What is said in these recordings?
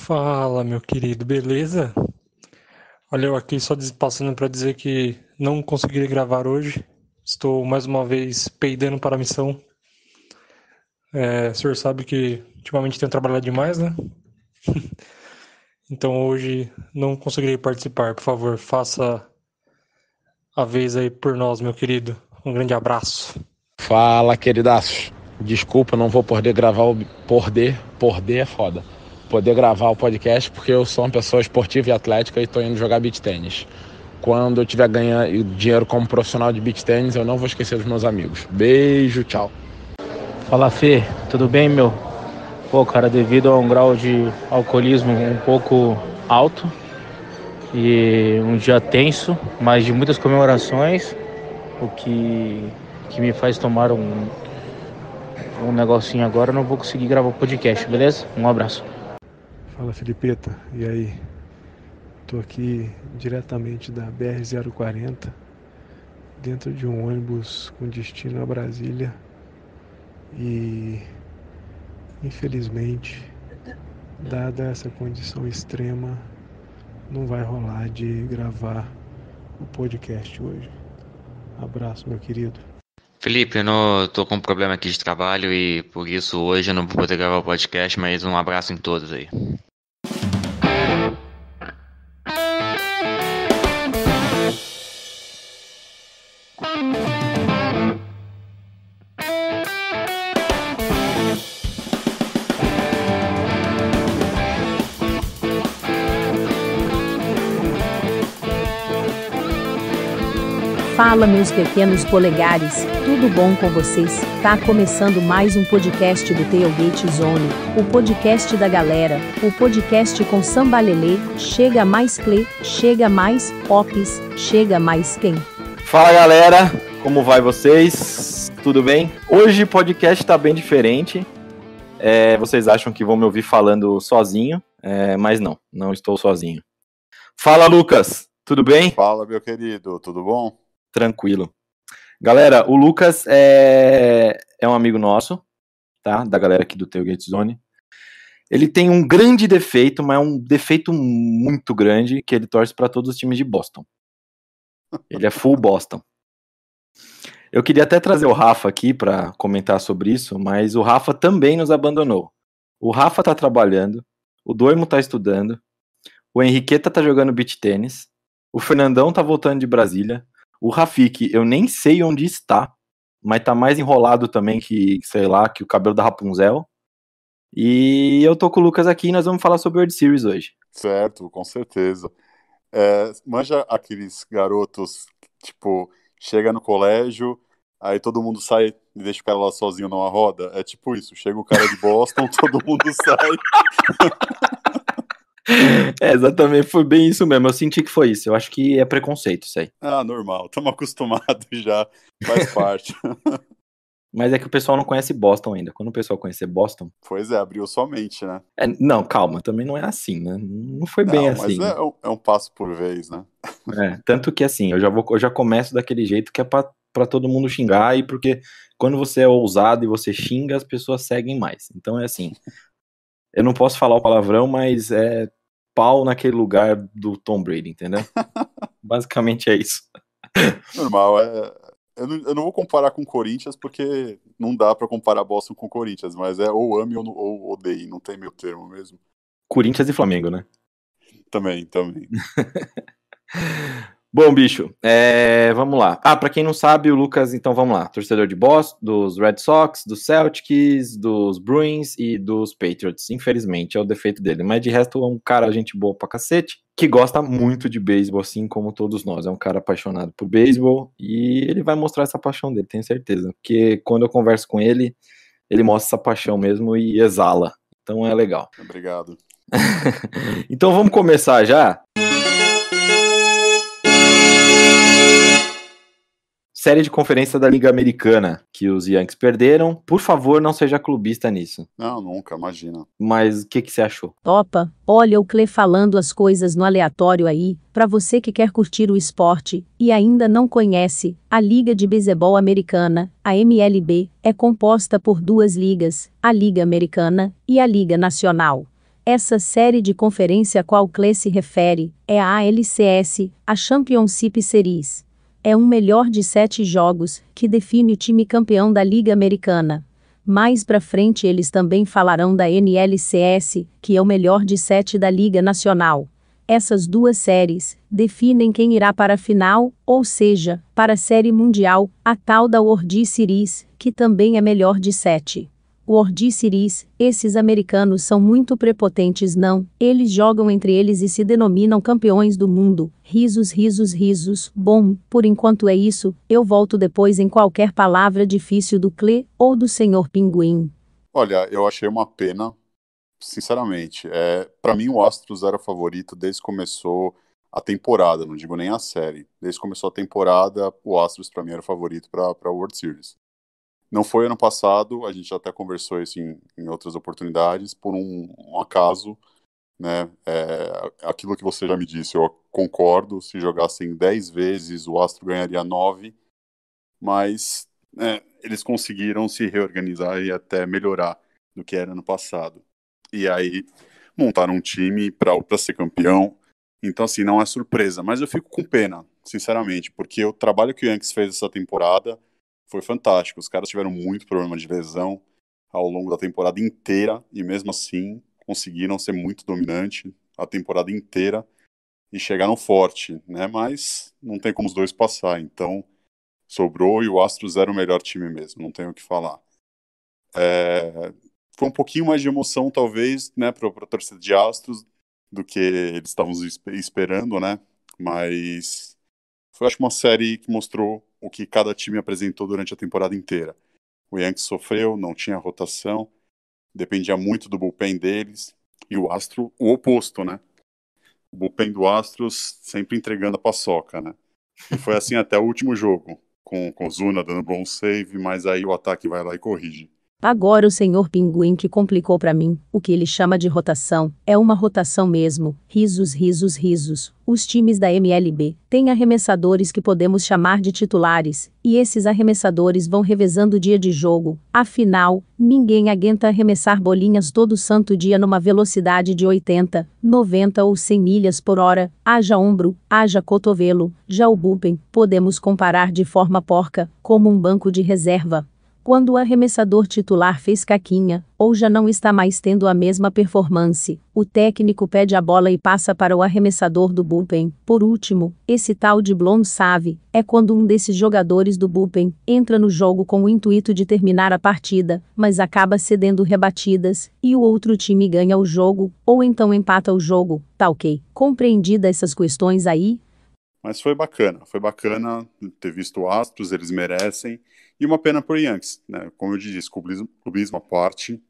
Fala, meu querido, beleza? Olha, eu aqui só passando para dizer que não consegui gravar hoje. Estou mais uma vez peidando para a missão. É, o senhor sabe que ultimamente tenho trabalhado demais, né? então hoje não conseguirei participar. Por favor, faça a vez aí por nós, meu querido. Um grande abraço. Fala, queridaço. Desculpa, não vou poder gravar o. Porder. Porder é foda poder gravar o podcast, porque eu sou uma pessoa esportiva e atlética e estou indo jogar beach tênis. Quando eu tiver ganhando dinheiro como profissional de beach tênis, eu não vou esquecer dos meus amigos. Beijo, tchau. Fala, Fê. Tudo bem, meu? Pô, cara, devido a um grau de alcoolismo um pouco alto e um dia tenso, mas de muitas comemorações, o que, que me faz tomar um, um negocinho agora, eu não vou conseguir gravar o podcast, beleza? Um abraço. Fala Felipeta, e aí? Estou aqui diretamente da BR-040, dentro de um ônibus com destino a Brasília e, infelizmente, dada essa condição extrema, não vai rolar de gravar o podcast hoje. Abraço, meu querido. Felipe, eu não, com um problema aqui de trabalho e por isso hoje eu não vou poder gravar o podcast, mas um abraço em todos aí. Fala meus pequenos polegares, tudo bom com vocês? Tá começando mais um podcast do Tailgate Zone, o podcast da galera, o podcast com samba chega mais play, chega mais pops, chega mais quem. Fala galera, como vai vocês? Tudo bem? Hoje o podcast tá bem diferente. É, vocês acham que vão me ouvir falando sozinho, é, mas não, não estou sozinho. Fala Lucas, tudo bem? Fala meu querido, tudo bom? tranquilo. Galera, o Lucas é, é um amigo nosso, tá? Da galera aqui do Tailgate Zone. Ele tem um grande defeito, mas é um defeito muito grande, que ele torce para todos os times de Boston. Ele é full Boston. Eu queria até trazer o Rafa aqui para comentar sobre isso, mas o Rafa também nos abandonou. O Rafa tá trabalhando, o Doimo tá estudando, o Henriqueta tá jogando beach tênis, o Fernandão tá voltando de Brasília, o Rafik, eu nem sei onde está, mas tá mais enrolado também que, sei lá, que o cabelo da Rapunzel. E eu tô com o Lucas aqui e nós vamos falar sobre World Series hoje. Certo, com certeza. É, manja aqueles garotos, tipo, chega no colégio, aí todo mundo sai e deixa o cara lá sozinho numa roda. É tipo isso, chega o cara de Boston, todo mundo sai. É, exatamente, foi bem isso mesmo. Eu senti que foi isso. Eu acho que é preconceito isso aí. Ah, normal. Estamos acostumados já. Faz parte. Mas é que o pessoal não conhece Boston ainda. Quando o pessoal conhecer Boston. Pois é, abriu sua mente, né? É, não, calma, também não é assim, né? Não foi não, bem assim. Mas é, é, é, um passo por vez, né? É, tanto que assim, eu já, vou, eu já começo daquele jeito que é pra, pra todo mundo xingar, e porque quando você é ousado e você xinga, as pessoas seguem mais. Então é assim, eu não posso falar o palavrão, mas é pau naquele lugar do Tom Brady, entendeu? Basicamente é isso. Normal, é. Eu não, eu não vou comparar com o Corinthians porque não dá para comparar Boston com o Corinthians, mas é ou ame ou, ou odeie, não tem meio termo mesmo. Corinthians e Flamengo, né? Também, também. Bom, bicho, é, vamos lá. Ah, para quem não sabe, o Lucas, então vamos lá. Torcedor de Boston, dos Red Sox, dos Celtics, dos Bruins e dos Patriots. Infelizmente, é o defeito dele. Mas de resto, é um cara, gente boa pra cacete, que gosta muito de beisebol, assim como todos nós. É um cara apaixonado por beisebol e ele vai mostrar essa paixão dele, tenho certeza. Porque quando eu converso com ele, ele mostra essa paixão mesmo e exala. Então é legal. Obrigado. então vamos começar já? Música Série de conferência da Liga Americana que os Yankees perderam. Por favor, não seja clubista nisso. Não, nunca, imagina. Mas o que, que você achou? Topa, olha o Cle falando as coisas no aleatório aí, para você que quer curtir o esporte e ainda não conhece, a Liga de Beisebol Americana, a MLB, é composta por duas ligas, a Liga Americana e a Liga Nacional. Essa série de conferência a qual Clay se refere é a ALCS, a Championship Series. É um melhor de sete jogos, que define o time campeão da Liga Americana. Mais pra frente eles também falarão da NLCS, que é o melhor de sete da Liga Nacional. Essas duas séries definem quem irá para a final, ou seja, para a Série Mundial, a tal da World Series, que também é melhor de sete. Ward disse Iris, esses americanos são muito prepotentes não, eles jogam entre eles e se denominam campeões do mundo. Risos, risos, risos. Bom, por enquanto é isso, eu volto depois em qualquer palavra difícil do Cle ou do Senhor Pinguim. Olha, eu achei uma pena, sinceramente. É, para mim o Astros era favorito desde que começou a temporada, não digo nem a série. Desde que começou a temporada, o Astros para mim era favorito para a World Series. Não foi ano passado, a gente até conversou isso em, em outras oportunidades, por um, um acaso, né? É, aquilo que você já me disse, eu concordo, se jogassem 10 vezes, o Astro ganharia 9, mas né, eles conseguiram se reorganizar e até melhorar do que era ano passado. E aí montaram um time para ser campeão. Então, assim, não é surpresa, mas eu fico com pena, sinceramente, porque o trabalho que o Yankees fez essa temporada foi fantástico. Os caras tiveram muito problema de lesão ao longo da temporada inteira e mesmo assim conseguiram ser muito dominante a temporada inteira e chegaram forte, né? Mas não tem como os dois passar, então sobrou e o Astros era o melhor time mesmo, não tenho o que falar. É, foi um pouquinho mais de emoção, talvez, né, para a torcida de Astros do que eles estavam esperando, né? Mas foi, acho, uma série que mostrou o que cada time apresentou durante a temporada inteira. O Yankees sofreu, não tinha rotação, dependia muito do bullpen deles, e o Astro, o oposto, né? O bullpen do Astros sempre entregando a paçoca, né? E foi assim até o último jogo, com, com o Zuna dando bom save, mas aí o ataque vai lá e corrige. Agora o senhor Pinguim que complicou para mim, o que ele chama de rotação, é uma rotação mesmo, risos, risos, risos. Os times da MLB têm arremessadores que podemos chamar de titulares, e esses arremessadores vão revezando dia de jogo. Afinal, ninguém aguenta arremessar bolinhas todo santo dia numa velocidade de 80, 90 ou 100 milhas por hora. Haja ombro, haja cotovelo, já o bullpen podemos comparar de forma porca, como um banco de reserva. Quando o arremessador titular fez caquinha, ou já não está mais tendo a mesma performance, o técnico pede a bola e passa para o arremessador do bullpen. Por último, esse tal de Blon Save é quando um desses jogadores do bullpen entra no jogo com o intuito de terminar a partida, mas acaba cedendo rebatidas, e o outro time ganha o jogo, ou então empata o jogo, tal tá ok. Compreendida essas questões aí, mas foi bacana, foi bacana ter visto o Astros, eles merecem. E uma pena por Yankees, né? Como eu disse, clubismo, clubismo à parte,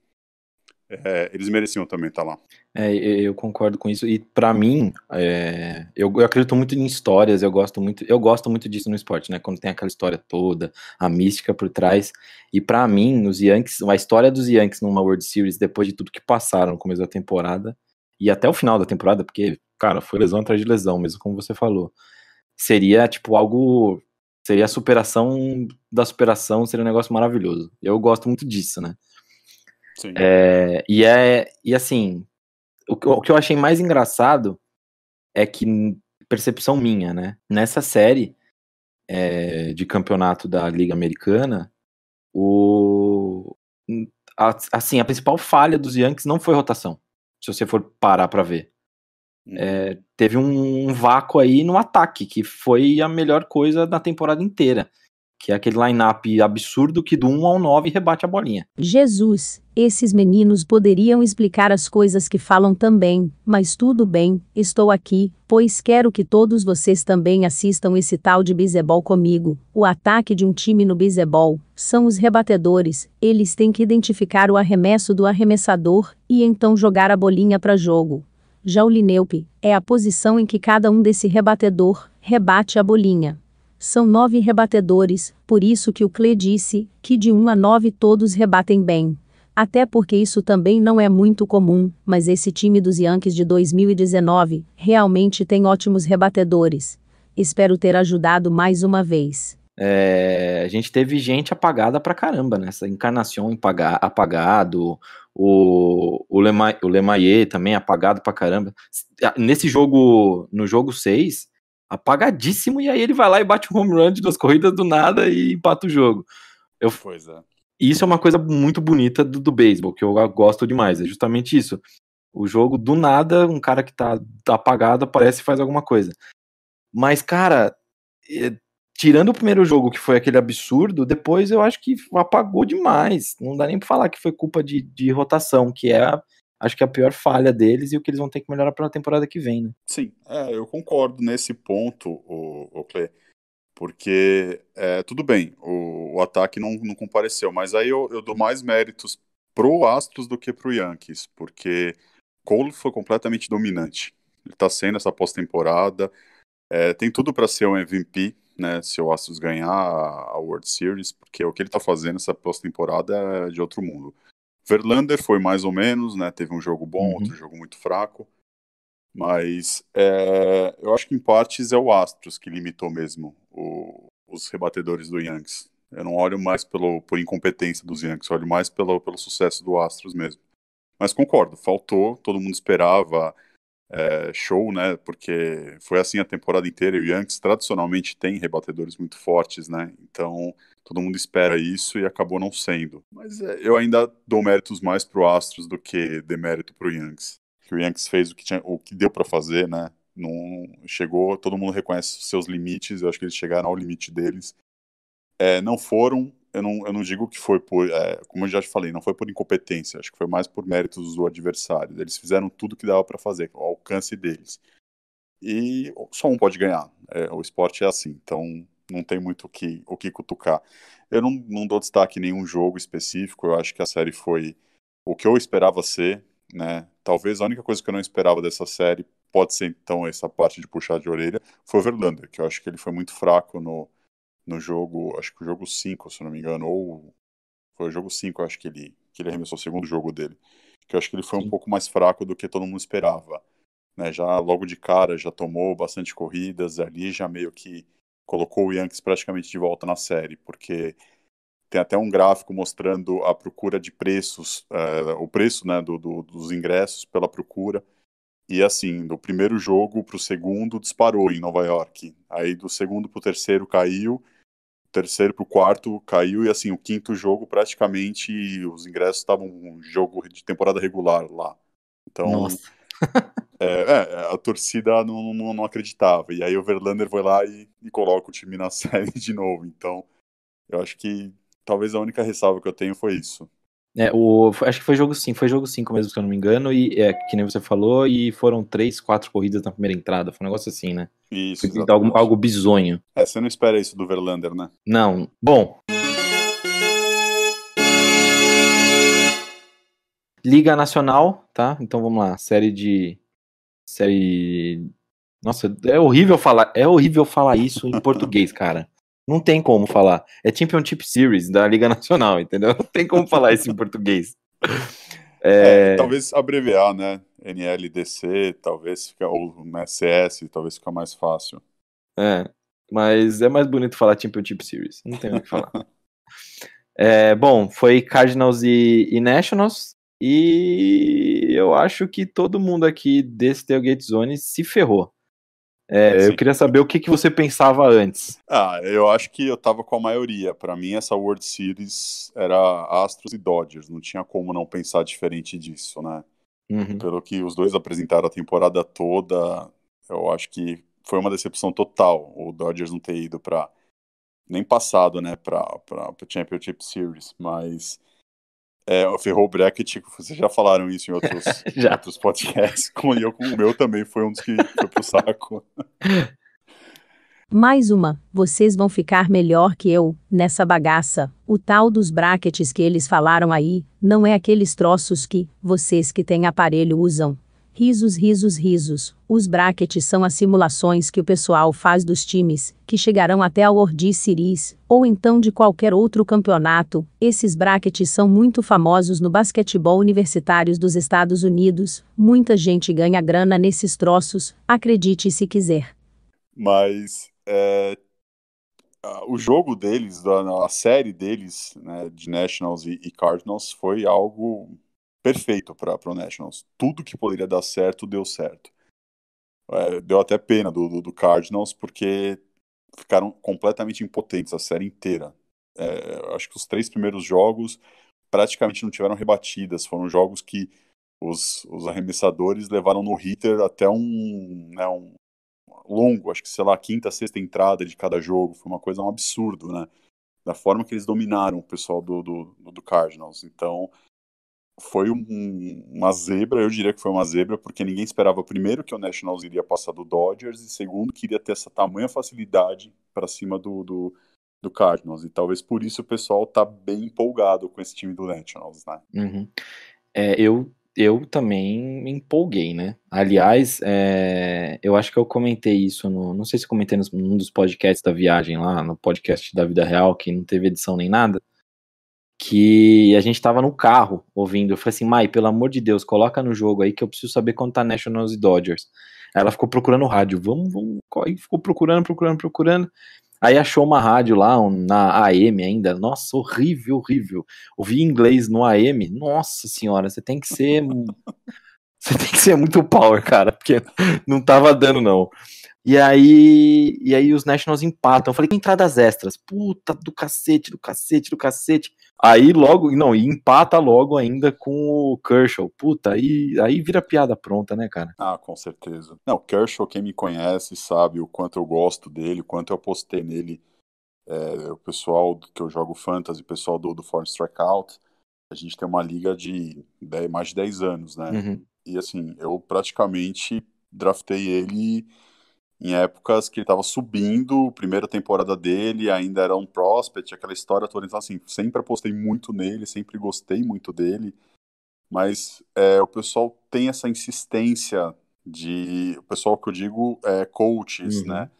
é, eles mereciam também estar tá lá. É, eu concordo com isso. E para mim, é, eu, eu, acredito muito em histórias. Eu gosto muito, eu gosto muito disso no esporte, né? Quando tem aquela história toda, a mística por trás. E para mim, os Yankees, a história dos Yankees numa World Series depois de tudo que passaram no começo da temporada e até o final da temporada, porque cara, foi lesão atrás de lesão, mesmo como você falou seria tipo algo. Seria a superação da superação, seria um negócio maravilhoso. Eu gosto muito disso, né? Sim. É, e é. E assim, o que, o que eu achei mais engraçado é que, percepção minha, né? Nessa série é, de campeonato da Liga Americana, o. A, assim, a principal falha dos Yankees não foi rotação. Se você for parar pra ver. É, teve um, um, vácuo aí no ataque, que foi a melhor coisa da temporada inteira. Que é aquele line-up absurdo que do 1 ao 9 rebate a bolinha. Jesus, esses meninos poderiam explicar as coisas que falam também, mas tudo bem, estou aqui, pois quero que todos vocês também assistam esse tal de bisebol comigo. O ataque de um time no bisebol são os rebatedores, eles têm que identificar o arremesso do arremessador e então jogar a bolinha para jogo. Já o lineupe é a posição em que cada um desse rebatedor rebate a bolinha. São nove rebatedores, por isso que o Cle disse que de um a nove todos rebatem bem. Até porque isso também não é muito comum, mas esse time dos Yankees de 2019 realmente tem ótimos rebatedores. Espero ter ajudado mais uma vez. É, a gente teve gente apagada pra caramba, né? Essa encarnação apagado, o, o, Lema, o Lemaie também apagado pra caramba. Nesse jogo, no jogo 6, apagadíssimo, e aí ele vai lá e bate um home run de duas corridas do nada e empata o jogo. Eu, pois é. Isso é uma coisa muito bonita do, do beisebol, que eu gosto demais, é justamente isso. O jogo, do nada, um cara que tá, tá apagado aparece e faz alguma coisa. Mas, cara, é, tirando o primeiro jogo, que foi aquele absurdo, depois eu acho que apagou demais. Não dá nem pra falar que foi culpa de, de rotação, que é a, acho que é a pior falha deles e o que eles vão ter que melhorar para a temporada que vem, né? Sim, é, eu concordo nesse ponto, o, o Clê, porque é, tudo bem, o, o, ataque não, não compareceu, mas aí eu, eu dou mais méritos pro Astros do que pro Yankees, porque Cole foi completamente dominante. Ele está sendo essa pós-temporada, é, tem tudo para ser um MVP né, se o Astros ganhar a World Series, porque o que ele está fazendo essa pós-temporada é de outro mundo. Verlander foi mais ou menos, né, teve um jogo bom, uhum. outro jogo muito fraco, mas é, eu acho que em partes é o Astros que limitou mesmo o, os rebatedores do Yankees. Eu não olho mais pelo, por incompetência dos Yankees, olho mais pelo, pelo sucesso do Astros mesmo. Mas concordo, faltou, todo mundo esperava é, show, né? Porque foi assim a temporada inteira. E o Yankees tradicionalmente tem rebatedores muito fortes, né? Então todo mundo espera isso e acabou não sendo. Mas é, eu ainda dou méritos mais pro Astros do que demérito pro Yankees. Que o Yankees fez o que, tinha, o que deu para fazer, né? Não chegou, todo mundo reconhece os seus limites. Eu acho que eles chegaram ao limite deles. É, não foram eu não, eu não digo que foi por, é, como eu já te falei, não foi por incompetência, acho que foi mais por méritos do adversário. Eles fizeram tudo que dava para fazer, o alcance deles. E só um pode ganhar. É, o esporte é assim, então não tem muito o que, o que cutucar. Eu não, não dou destaque em nenhum jogo específico, eu acho que a série foi o que eu esperava ser, né? Talvez a única coisa que eu não esperava dessa série, pode ser então essa parte de puxar de orelha, foi o Verlander, que eu acho que ele foi muito fraco no, no jogo, acho que o jogo 5, se não me engano, ou foi o jogo 5, acho que ele, que ele arremessou o segundo jogo dele, que eu acho que ele foi um pouco mais fraco do que todo mundo esperava. Né? Já logo de cara, já tomou bastante corridas ali, já meio que colocou o Yankees praticamente de volta na série, porque tem até um gráfico mostrando a procura de preços, eh, o preço né, do, do, dos ingressos pela procura, e assim, do primeiro jogo para o segundo disparou em Nova York. Aí do segundo para o terceiro caiu, terceiro para o quarto caiu e assim o quinto jogo praticamente os ingressos estavam um jogo de temporada regular lá. Então é, é, a torcida não, não, não, acreditava. E aí o Verlander vai lá e, e coloca o time na série de novo. Então eu acho que talvez a única ressalva que eu tenho foi isso. É, o, acho que foi jogo 5, foi jogo 5 mesmo, se eu não me engano, e é, que nem você falou, e foram três, quatro corridas na primeira entrada, foi um negócio assim, né? Isso. Foi, algo, algo bizonho. É, você não espera isso do Verlander, né? Não. Bom. Liga Nacional, tá? Então vamos lá, série de. Série. Nossa, é horrível falar, é horrível falar isso em português, cara. Não tem como falar. É Championship Series da Liga Nacional, entendeu? Não tem como falar isso em português. É... É, talvez abreviar, né? NLDC, talvez fica, ou SS, talvez fica mais fácil. É, mas é mais bonito falar Championship Series, não tem o que falar. é, bom, foi Cardinals e, e, Nationals, e eu acho que todo mundo aqui desse Tailgate Zone se ferrou. É, eu queria saber o que, que você pensava antes. Ah, eu acho que eu tava com a maioria. Para mim, essa World Series era Astros e Dodgers. Não tinha como não pensar diferente disso, né? Uhum. Pelo que os dois apresentaram a temporada toda, eu acho que foi uma decepção total o Dodgers não ter ido para nem passado, né, para para Championship Series, mas é, ferrou o bracket, vocês já falaram isso em outros, outros podcasts, com, e eu, com o meu também foi um dos que foi pro saco. Mais uma, vocês vão ficar melhor que eu, nessa bagaça. O tal dos brackets que eles falaram aí, não é aqueles troços que, vocês que têm aparelho usam, Risos, risos, risos. Os brackets são as simulações que o pessoal faz dos times, que chegarão até a World Series, ou então de qualquer outro campeonato. Esses brackets são muito famosos no basquetebol universitário dos Estados Unidos. Muita gente ganha grana nesses troços, acredite se quiser. Mas é, o jogo deles, a série deles, né, de Nationals e Cardinals, foi algo perfeito para o Nationals. Tudo que poderia dar certo, deu certo. É, deu até pena do, do, do, Cardinals, porque ficaram completamente impotentes a série inteira. É, acho que os três primeiros jogos praticamente não tiveram rebatidas, foram jogos que os, os arremessadores levaram no hitter até um, né, um longo, acho que sei lá, quinta, sexta entrada de cada jogo, foi uma coisa um absurdo, né? Da forma que eles dominaram o pessoal do, do, do Cardinals. Então, foi um, uma zebra, eu diria que foi uma zebra, porque ninguém esperava, primeiro, que o Nationals iria passar do Dodgers, e segundo, que iria ter essa tamanha facilidade para cima do, do, do, Cardinals. E talvez por isso o pessoal tá bem empolgado com esse time do Nationals, né? Uhum. É, eu, eu também me empolguei, né? Aliás, é, eu acho que eu comentei isso no. Não sei se comentei num dos podcasts da viagem lá, no podcast da vida real, que não teve edição nem nada que a gente estava no carro ouvindo. Eu falei assim, Mai, pelo amor de Deus, coloca no jogo aí que eu preciso saber quanto tá Nationals e Dodgers. Aí ela ficou procurando o rádio, vamos, vamos. Aí ficou procurando, procurando, procurando. Aí achou uma rádio lá, um, na AM ainda. Nossa, horrível, horrível. Ouvi inglês no AM. Nossa senhora, você tem que ser. você tem que ser muito power, cara, porque não tava dando, não. E aí, e aí os Nationals empatam. Eu falei, entradas extras. Puta do cacete, do cacete, do cacete. Aí logo, não, e empata logo ainda com o Kershaw. Puta, aí, aí vira piada pronta, né, cara? Ah, com certeza. Não, Kershaw, quem me conhece sabe o quanto eu gosto dele, o quanto eu apostei nele. É, o pessoal que eu jogo fantasy, o pessoal do, do Foreign Strikeout, a gente tem uma liga de 10, mais de 10 anos, né? Uhum. E assim, eu praticamente draftei ele em épocas que ele estava subindo, primeira temporada dele ainda era um prospect, aquela história toda. Então, assim, sempre apostei muito nele, sempre gostei muito dele, mas é, o pessoal tem essa insistência de. O pessoal que eu digo é coaches, uhum. né?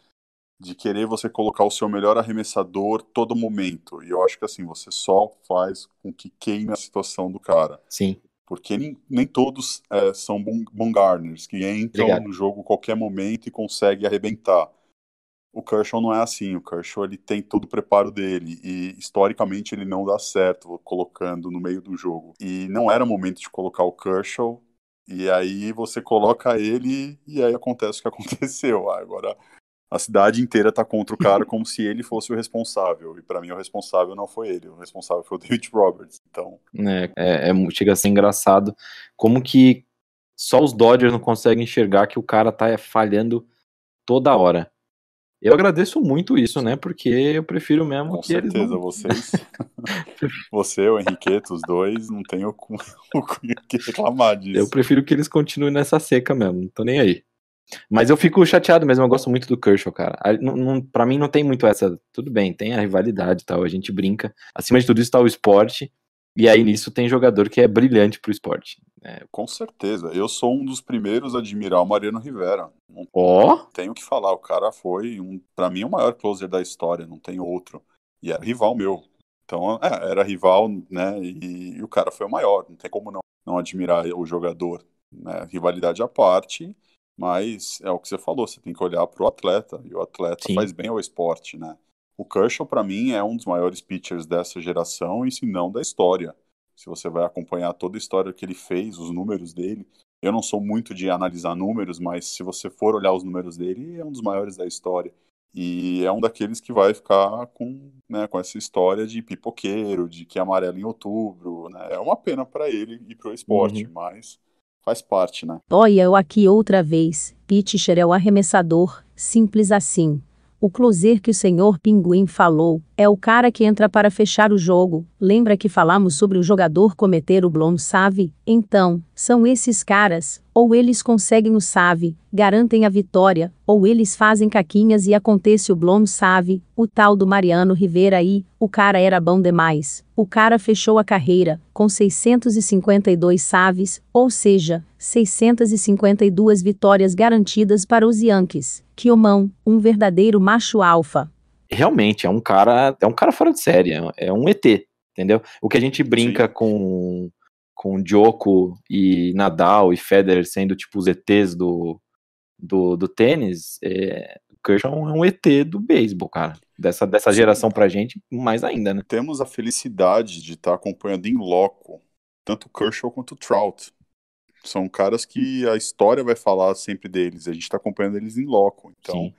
De querer você colocar o seu melhor arremessador todo momento. E eu acho que assim, você só faz com que queime a situação do cara. Sim porque nem, nem todos é, são bongarners, que entram Obrigado. no jogo a qualquer momento e conseguem arrebentar. O Kershaw não é assim, o Kershaw ele tem todo o preparo dele e historicamente ele não dá certo colocando no meio do jogo. E não era o momento de colocar o Kershaw, e aí você coloca ele e aí acontece o que aconteceu. Ah, agora a cidade inteira está contra o cara como se ele fosse o responsável. E para mim o responsável não foi ele, o responsável foi o David Roberts. Então, é, é, é, chega a ser engraçado como que só os Dodgers não conseguem enxergar que o cara tá falhando toda hora. Eu agradeço muito isso, né? Porque eu prefiro mesmo Com que certeza, eles. Com certeza, vocês. você, o Henriqueto, os dois, não tem o, o que reclamar disso. Eu prefiro que eles continuem nessa seca mesmo, não tô nem aí. Mas eu fico chateado mesmo, eu gosto muito do Kershaw, cara. para ah, pra mim não tem muito essa. Tudo bem, tem a rivalidade e tal, a gente brinca. Acima de tudo isso tá o esporte. E aí nisso tem jogador que é brilhante pro esporte. É. Com certeza. Eu sou um dos primeiros a admirar o Mariano Rivera. ó oh? tenho que falar. O cara foi, um, para mim, o maior closer da história. Não tem outro. E era rival meu. Então, é, era rival, né? E, e, o cara foi o maior. Não tem como não, não admirar o jogador. Né? Rivalidade à parte. Mas é o que você falou, você tem que olhar para o atleta, e o atleta Sim. faz bem ao esporte, né? O Kershaw, para mim, é um dos maiores pitchers dessa geração, e se não, da história. Se você vai acompanhar toda a história que ele fez, os números dele, eu não sou muito de analisar números, mas se você for olhar os números dele, é um dos maiores da história. E é um daqueles que vai ficar com, né, com essa história de pipoqueiro, de que é amarelo em outubro, né? É uma pena para ele e para o esporte, uhum. mas Faz parte, né? Olha eu aqui outra vez. Pitcher é o arremessador, simples assim. O closer que o senhor Pinguim falou, é o cara que entra para fechar o jogo. Lembra que falamos sobre o jogador cometer o bloom save? Então, são esses caras, ou eles conseguem o save, garantem a vitória, ou eles fazem caquinhas e acontece o bloom save, o tal do Mariano Rivera aí, o cara era bom demais. O cara fechou a carreira com 652 saves, ou seja, 652 vitórias garantidas para os Yankees. Kiomão, um verdadeiro macho alfa realmente é um cara, é um cara fora de série, é, é um ET, entendeu? O que a gente brinca Sim. com com Djoko e Nadal e Federer sendo tipo os ETs do, do, do tênis, é, o Kershaw é um é ET do beisebol, cara. Dessa, dessa geração pra gente, mais ainda, né? Temos a felicidade de estar tá acompanhando em loco tanto Kershaw quanto Trout. São caras que a história vai falar sempre deles, a gente está acompanhando eles em loco. Então, Sim.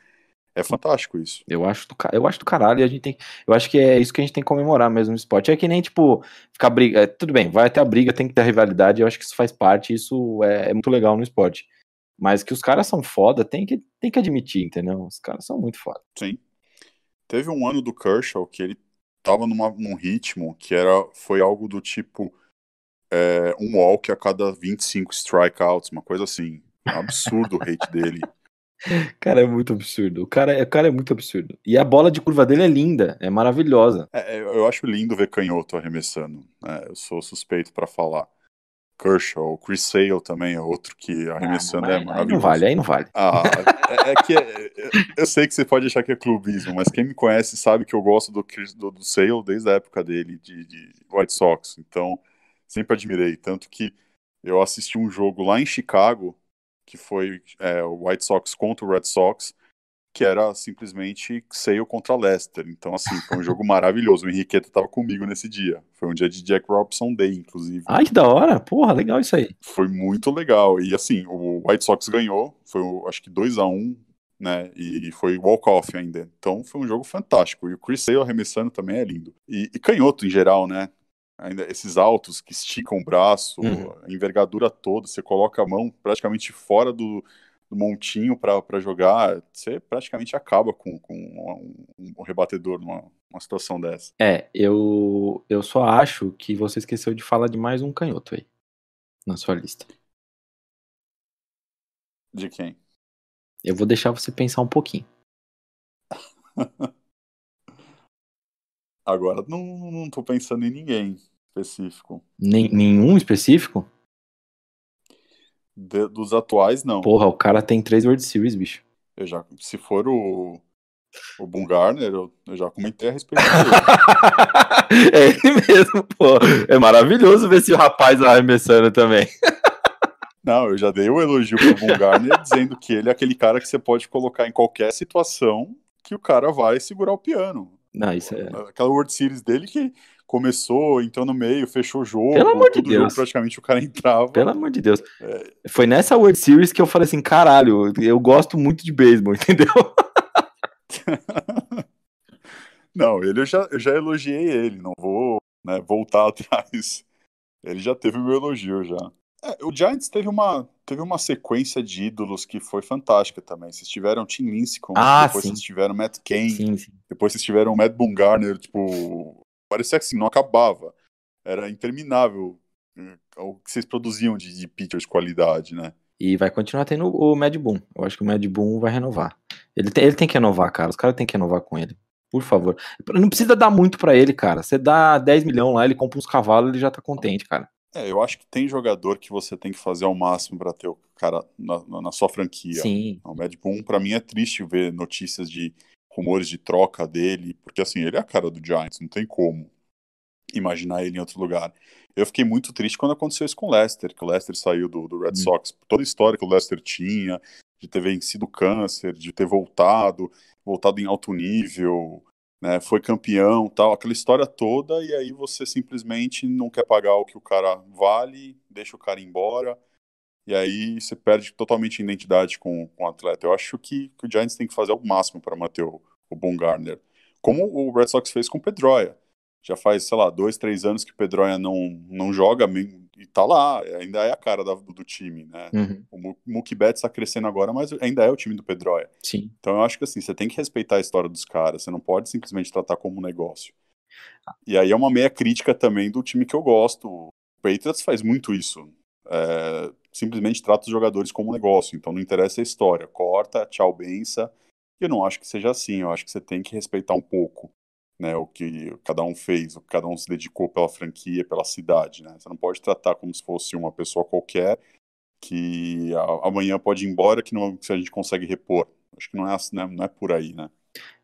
É fantástico isso. Eu acho do, eu acho do caralho e a gente tem. Eu acho que é isso que a gente tem que comemorar mesmo no esporte. É que nem, tipo, ficar briga. É, tudo bem, vai até a briga, tem que ter rivalidade. Eu acho que isso faz parte, isso é, é, muito legal no esporte. Mas que os caras são foda, tem que, tem que admitir, entendeu? Os caras são muito foda. Sim. Teve um ano do Kershaw que ele tava numa, num ritmo que era foi algo do tipo é, um walk a cada 25 strikeouts, uma coisa assim. absurdo o hate dele. Cara, é muito absurdo. O cara, o cara é muito absurdo. E a bola de curva dele é linda, é maravilhosa. É, é eu acho lindo ver canhoto arremessando. Né? Eu sou suspeito para falar. Kershaw, o Chris Sale também é outro que ah, arremessando ah, é maravilhoso. Aí não vale, aí não vale. Ah, é, é que é, é, eu sei que você pode achar que é clubismo, mas quem me conhece sabe que eu gosto do, do, do Sale desde a época dele de, de White Sox. Então, sempre admirei. Tanto que eu assisti um jogo lá em Chicago que foi é, o White Sox contra o Red Sox, que era simplesmente Sale contra Leicester. Então, assim, foi um jogo maravilhoso. O Henriqueta estava comigo nesse dia. Foi um dia de Jack Robson Day, inclusive. Ai, que da hora! Porra, legal isso aí. Foi muito legal. E, assim, o White Sox ganhou. Foi, acho que 2 a 1 um, né? E foi walk-off ainda. Então, foi um jogo fantástico. E o Chris Sale arremessando também é lindo. E, e canhoto, em geral, né? ainda esses altos que esticam o braço, uhum. a envergadura toda, você coloca a mão praticamente fora do, do montinho para jogar, você praticamente acaba com, com um, um rebatedor numa uma situação dessa. É, eu, eu só acho que você esqueceu de falar de mais um canhoto aí, na sua lista. De quem? Eu vou deixar você pensar um pouquinho. Agora não, não tô pensando em ninguém específico. nenhum específico? De, dos atuais, não. Porra, o cara tem três World Series, bicho. Eu já, se for o, o Bungarner, eu, eu já comentei a respeito dele. é ele mesmo, pô. É maravilhoso ver esse rapaz lá arremessando também. Não, eu já dei o um elogio pro Bungarner dizendo que ele é aquele cara que você pode colocar em qualquer situação que o cara vai segurar o piano. Não, isso é... Aquela World Series dele que começou, entrou no meio, fechou o jogo. Pelo amor de Deus. Jogo, praticamente o cara entrava. Pelo amor de Deus. É... Foi nessa World Series que eu falei assim: caralho, eu gosto muito de beisebol, entendeu? não, ele eu já, eu já elogiei ele, não vou né, voltar atrás. Ele já teve o meu elogio já. É, o Giants teve uma, teve uma sequência de ídolos que foi fantástica também. Vocês tiveram Tim Lincecum, ah, depois sim. vocês tiveram Matt Kane, sim, sim. depois vocês tiveram Matt Bumgarner, tipo, parecia que assim, não acabava. Era interminável né, o que vocês produziam de, de pitcher de qualidade, né? E vai continuar tendo o Mad Boom. Eu acho que o Mad Boom vai renovar. Ele tem, ele tem que renovar, cara. Os caras têm que renovar com ele. Por favor. Não precisa dar muito para ele, cara. Você dá 10 milhões lá, ele compra uns cavalos, ele já tá contente, cara. É, eu acho que tem jogador que você tem que fazer ao máximo para ter o cara na, na, na, sua franquia. Sim. O Mad Boom, pra mim, é triste ver notícias de rumores de troca dele, porque assim, ele é a cara do Giants, não tem como imaginar ele em outro lugar. Eu fiquei muito triste quando aconteceu isso com o Lester, que o Lester saiu do, do Red hum. Sox. Toda a história que o Lester tinha, de ter vencido o câncer, de ter voltado, voltado em alto nível, né, foi campeão tal, aquela história toda, e aí você simplesmente não quer pagar o que o cara vale, deixa o cara embora e aí você perde totalmente a identidade com, com o atleta. Eu acho que, que o Giants tem que fazer o máximo para manter o, o Garner como o Red Sox fez com o Pedroia. Já faz, sei lá, dois, três anos que o Pedroia não, não joga e tá lá, ainda é a cara do, do time, né? Uhum. O Mookie Betts tá crescendo agora, mas ainda é o time do Pedroia. Sim. Então eu acho que assim, você tem que respeitar a história dos caras, você não pode simplesmente tratar como um negócio. E aí é uma meia crítica também do time que eu gosto. O Patriots faz muito isso. É, simplesmente trata os jogadores como um negócio, então não interessa a história, corta, tchau, bença. Eu não acho que seja assim, eu acho que você tem que respeitar um pouco né, o que cada um fez, o que cada um se dedicou pela franquia, pela cidade. Né? Você não pode tratar como se fosse uma pessoa qualquer que amanhã pode ir embora que, não, se a gente consegue repor. Acho que não é, não é, não é por aí, né?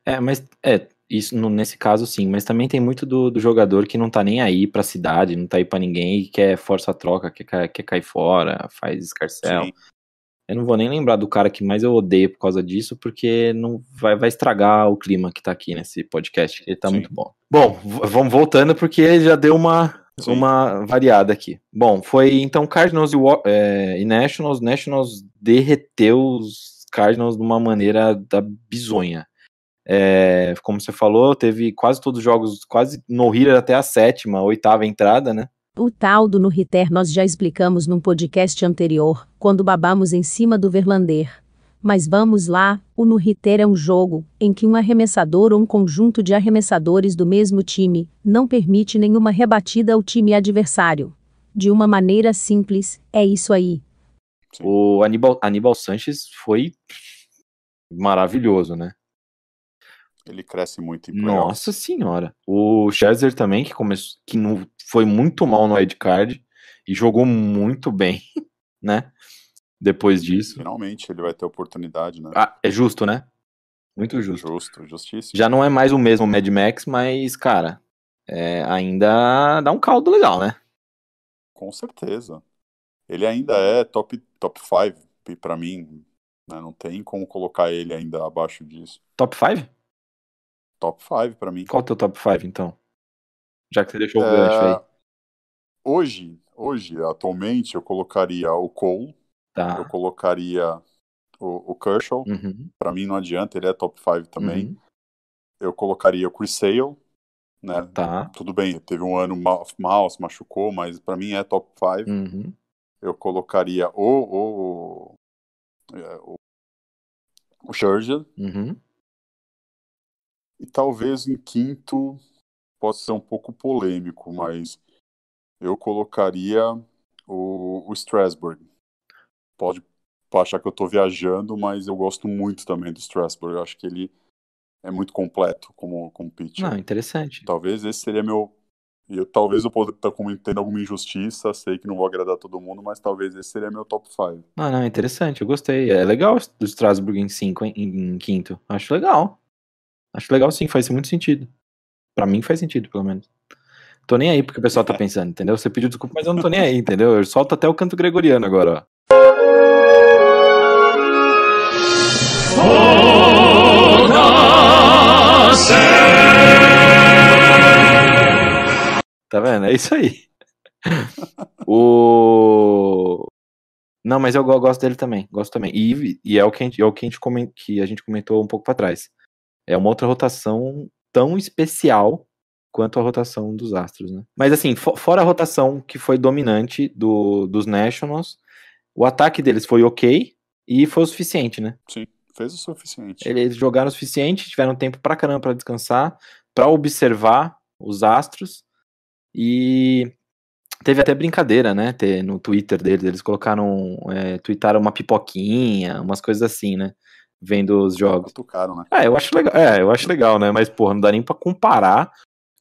É, mas é, isso no, nesse caso sim, mas também tem muito do, do jogador que não tá nem aí pra cidade, não tá aí pra ninguém e quer força a troca, quer, quer cair fora, faz escarcel. Sim. Eu não vou nem lembrar do cara que mais eu odeio por causa disso, porque não vai, vai estragar o clima que tá aqui nesse podcast. Ele tá sim. muito bom. Bom, vamos voltando porque já deu uma, uma variada aqui. Bom, foi então Cardinals e, é, e Nationals. Nationals derreteu os Cardinals de uma maneira da bizonha. É, como você falou, teve quase todos os jogos, quase no hitter até a sétima, oitava entrada, né? O tal do no hitter nós já explicamos num podcast anterior, quando babamos em cima do Verlander. Mas vamos lá, o no hitter é um jogo em que um arremessador ou um conjunto de arremessadores do mesmo time não permite nenhuma rebatida ao time adversário. De uma maneira simples, é isso aí. O Aníbal, Aníbal Sanches foi maravilhoso, né? Ele cresce muito em playoff. Nossa senhora. O Scherzer também, que começou, que não, foi muito mal no Card e jogou muito bem, né? Depois disso. Finalmente ele vai ter oportunidade, né? Ah, é justo, né? Muito é justo. Justo, justiça. Já não é mais o mesmo Mad Max, mas, cara, é, ainda dá um caldo legal, né? Com certeza. Ele ainda é top 5 top para mim. Né? Não tem como colocar ele ainda abaixo disso. Top 5? top 5 para mim. Qual o teu top 5, então? Já que você deixou o é, gancho aí. Hoje, hoje, atualmente, eu colocaria o Cole, tá. eu colocaria o, o Kershaw, uhum. para mim não adianta, ele é top 5 também. Uhum. Eu colocaria o Chris Sale, né? Tá. Tudo bem, teve um ano mal, mal se machucou, mas para mim é top 5. Uhum. Eu colocaria o, o, o, é, o, o Scherzer, uhum. E talvez em quinto, possa ser um pouco polêmico, mas eu colocaria o, o Strasbourg. Pode achar que eu estou viajando, mas eu gosto muito também do Strasbourg. Eu acho que ele é muito completo como, como pitcher. Não, ah, interessante. Talvez esse seria meu. Eu, talvez eu possa estar tá cometendo alguma injustiça, sei que não vou agradar todo mundo, mas talvez esse seria meu top 5. Ah, não, interessante, eu gostei. É legal do Strasbourg em, cinco, em, em quinto. Acho legal. Acho legal sim, faz muito sentido. Pra mim faz sentido, pelo menos. Tô nem aí porque o pessoal tá pensando, entendeu? Você pediu desculpa, mas eu não tô nem aí, entendeu? Eu solto até o canto gregoriano agora, ó. Tá vendo? É isso aí. o... Não, mas eu gosto dele também. Gosto também. E, e é o que a gente, é o que a gente, comentou, que a gente comentou um pouco para trás é uma outra rotação tão especial quanto a rotação dos Astros, né? Mas assim, for, fora a rotação que foi dominante do, dos Nationals, o ataque deles foi ok e foi o suficiente, né? Sim, fez o suficiente. Eles jogaram o suficiente, tiveram tempo pra caramba para descansar, para observar os Astros e teve até brincadeira, né? no Twitter deles, eles colocaram, é, uma pipoquinha, umas coisas assim, né? vendo os tá jogos. Tocaram, né? É, eu acho legal, é, eu acho legal, né? Mas, porra, não dá nem pra comparar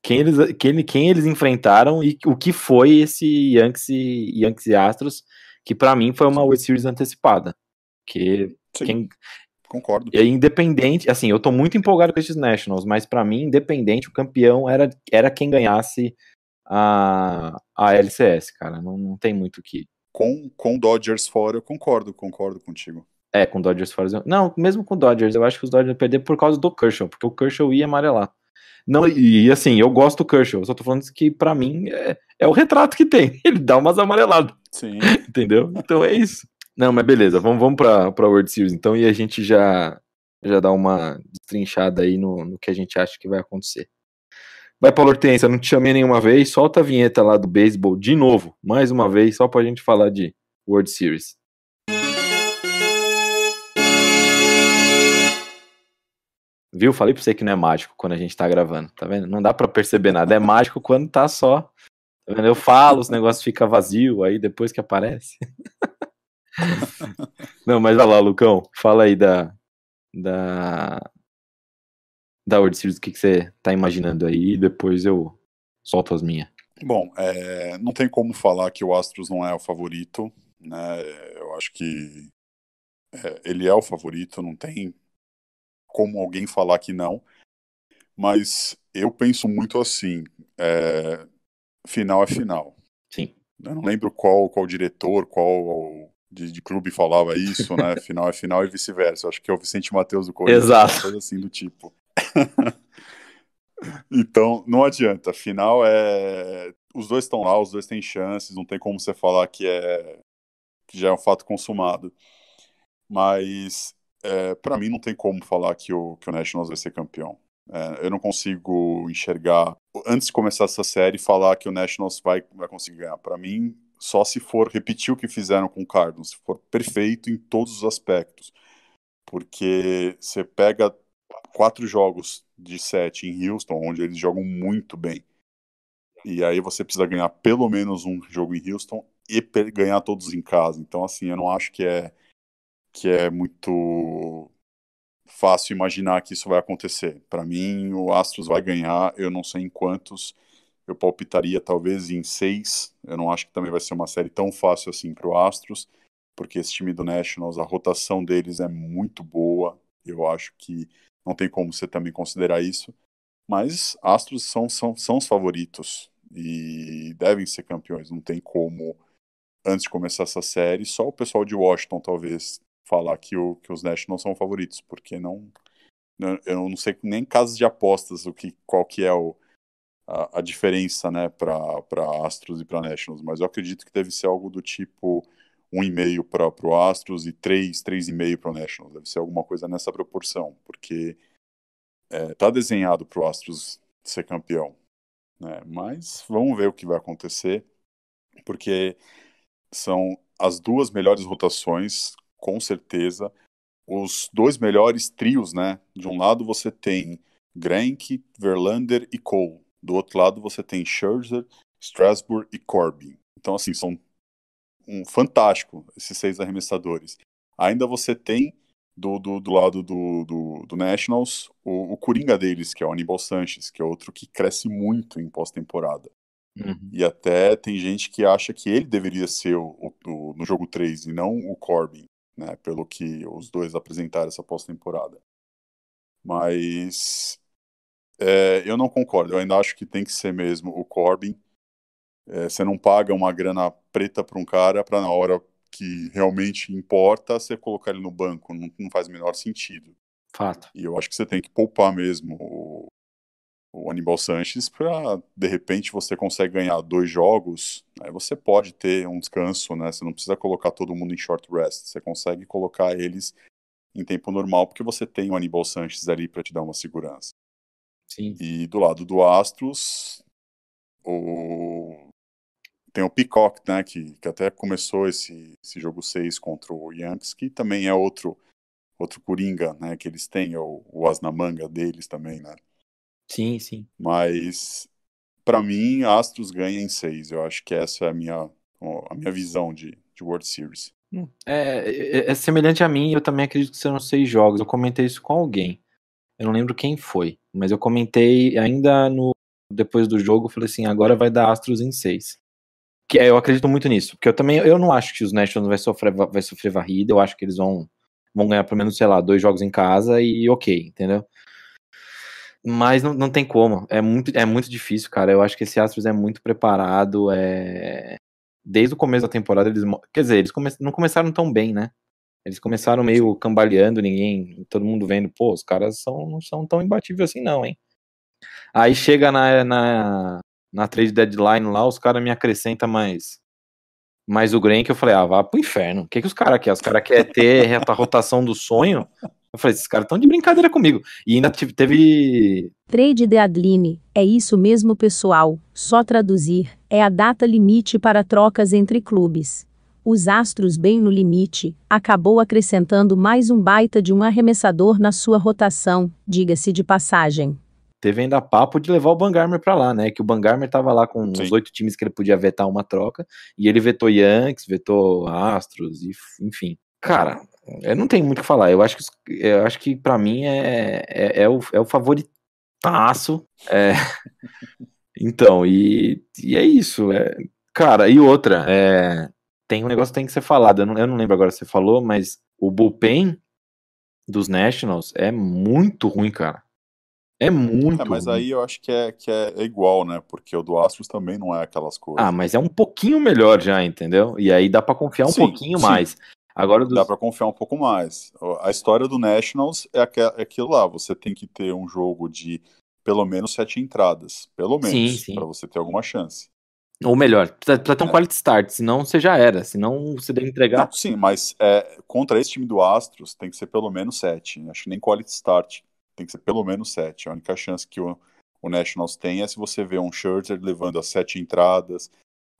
quem eles, quem, quem eles enfrentaram e o que foi esse Yankees e, Yankees e Astros, que para mim foi uma World Series antecipada. Que Sim, quem... Concordo. É independente, assim, eu tô muito empolgado com esses Nationals, mas para mim, independente, o campeão era, era quem ganhasse a, a LCS, cara. Não, não tem muito o que. Com, com Dodgers fora, eu concordo, concordo contigo. É, com o Dodgers fora. Não, mesmo com o Dodgers, eu acho que os Dodgers vão perder por causa do Kershaw, porque o Kershaw ia amarelar. Não, e, assim, eu gosto do Kershaw, só tô falando que para mim é, é, o retrato que tem. Ele dá umas amareladas. Sim. Entendeu? Então é isso. Não, mas beleza, vamos, vamos pra, pra World Series então e a gente já, já dá uma destrinchada aí no, no que a gente acha que vai acontecer. Vai, Paulo Hortência, não te chamei nenhuma vez, solta a vinheta lá do beisebol de novo, mais uma vez, só pra gente falar de World Series. Viu? Falei pra você que não é mágico quando a gente tá gravando, tá vendo? Não dá para perceber nada. É mágico quando tá só. Tá vendo? Eu falo, os negócios fica vazio, aí depois que aparece. não, mas vai lá, Lucão. Fala aí da. Da. Da World Series, o que, que você tá imaginando aí, e depois eu solto as minhas. Bom, é, não tem como falar que o Astros não é o favorito, né? Eu acho que é, ele é o favorito, não tem como alguém falar que não, mas eu penso muito assim: é, final é final. Sim. Eu não lembro qual, qual diretor, qual de, de clube falava isso, né? Final é final e vice-versa. Acho que é o Vicente Matheus do Corinthians. Exato. Coisa assim do tipo. então, não adianta. Final é. Os dois estão lá, os dois têm chances, não tem como você falar que é. que já é um fato consumado. Mas é, para mim não tem como falar que o, que o Nationals vai ser campeão. É, eu não consigo enxergar, antes de começar essa série, falar que o Nationals vai, vai conseguir ganhar. Para mim, só se for repetir o que fizeram com o Cardinals, se for perfeito em todos os aspectos. Porque você pega quatro jogos de sete em Houston, onde eles jogam muito bem. E aí você precisa ganhar pelo menos um jogo em Houston e ganhar todos em casa. Então, assim, eu não acho que é que é muito fácil imaginar que isso vai acontecer. Para mim, o Astros vai ganhar, eu não sei em quantos, eu palpitaria talvez em seis. Eu não acho que também vai ser uma série tão fácil assim para o Astros, porque esse time do Nationals, a rotação deles é muito boa. Eu acho que não tem como você também considerar isso. Mas Astros são, são, são os favoritos e devem ser campeões. Não tem como, antes de começar essa série, só o pessoal de Washington talvez falar que, o, que os Nationals não são favoritos, porque não. Eu não sei nem casos de apostas o que, qual que é o, a, a diferença né, para Astros e para Nationals, mas eu acredito que deve ser algo do tipo 1,5 para o Astros e 3, 3,5 para o Nationals. Deve ser alguma coisa nessa proporção, porque está é, tá desenhado para o Astros ser campeão. Né? Mas vamos ver o que vai acontecer, porque são as duas melhores rotações com certeza, os dois melhores trios, né? De um lado você tem Grank, Verlander e Cole. Do outro lado você tem Scherzer, Strasburg e Corbin. Então, assim, são um fantástico esses seis arremessadores. Ainda você tem do, do, do lado do, do, do Nationals o, o, Coringa deles, que é o Aníbal Sanches, que é outro que cresce muito em pós-temporada. Uhum. E até tem gente que acha que ele deveria ser o, o, no jogo 3 e não o Corbin né, pelo que os dois apresentaram essa pós-temporada. Mas é, eu não concordo, eu ainda acho que tem que ser mesmo o Corbin. É, você não paga uma grana preta para um cara para na hora que realmente importa você colocar ele no banco, não, não faz o menor sentido. Fato. E eu acho que você tem que poupar mesmo o, o Aníbal Sanches para de repente você consegue ganhar dois jogos, aí você pode ter um descanso, né? Você não precisa colocar todo mundo em short rest, você consegue colocar eles em tempo normal porque você tem o Aníbal Sanches ali para te dar uma segurança. Sim. E do lado do Astros, o... tem o Peacock, né, que, que até começou esse, esse jogo 6 contra o Yankees, que também é outro outro coringa, né, que eles têm, é o, o as na manga deles também, né. Sim, sim. Mas, para mim, Astros ganha em seis. Eu acho que essa é a minha, a minha visão de, de World Series. Hum, é, é, é semelhante a mim, eu também acredito que serão seis jogos. Eu comentei isso com alguém. Eu não lembro quem foi, mas eu comentei ainda no depois do jogo, falei assim, agora vai dar Astros em seis. Que é, eu acredito muito nisso, porque eu também eu não acho que os Nationals vai sofrer vai sofrer varrida, eu acho que eles vão vão ganhar pelo menos, sei lá, dois jogos em casa e OK, entendeu? Mas não, não tem como. É muito, é muito difícil, cara. Eu acho que esse Astros é muito preparado. É... Desde o começo da temporada, eles. Quer dizer, eles come... não começaram tão bem, né? Eles começaram meio cambaleando, ninguém. Todo mundo vendo, pô, os caras são, não são tão imbatíveis assim, não, hein? Aí chega na, na, na trade deadline lá, os caras me acrescentam mais. Mas o Green que eu falei, ah, vá pro inferno. O que, que os caras querem? Os caras querem ter a rotação do sonho? Eu falei, esses caras estão de brincadeira comigo. E ainda teve. Trade deadline. É isso mesmo, pessoal. Só traduzir. É a data limite para trocas entre clubes. Os astros bem no limite. Acabou acrescentando mais um baita de um arremessador na sua rotação, diga-se de passagem. Teve ainda papo de levar o Bangarmer para lá, né? Que o Bangarmer tava lá com Sim. uns oito times que ele podia vetar uma troca. E ele vetou Yankees, vetou Astros, e, enfim. Cara, eu é, não tenho muito o que falar. Eu acho que, eu acho que para mim é, é, é, o, é o favoritaço. É... então, e, e é isso. É... Cara, e outra, é... tem um negócio que tem que ser falado. Eu não, eu não lembro agora se você falou, mas o bullpen dos Nationals é muito ruim, cara. É muito. É, mas aí eu acho que é, que é igual, né? Porque o do Astros também não é aquelas coisas. Ah, mas é um pouquinho melhor já, entendeu? E aí dá para confiar um sim, pouquinho sim. mais. Agora dos... Dá para confiar um pouco mais. A história do Nationals é, é, aquilo lá, você tem que ter um jogo de pelo menos sete entradas, pelo menos, para você ter alguma chance. Ou melhor, para ter um é. quality start, senão você já era, senão você deve entregar. Não, sim, mas é, contra esse time do Astros tem que ser pelo menos sete Acho que nem quality start, tem que ser pelo menos sete A única chance que o, o Nationals tem é se você vê um Scherzer levando as sete entradas,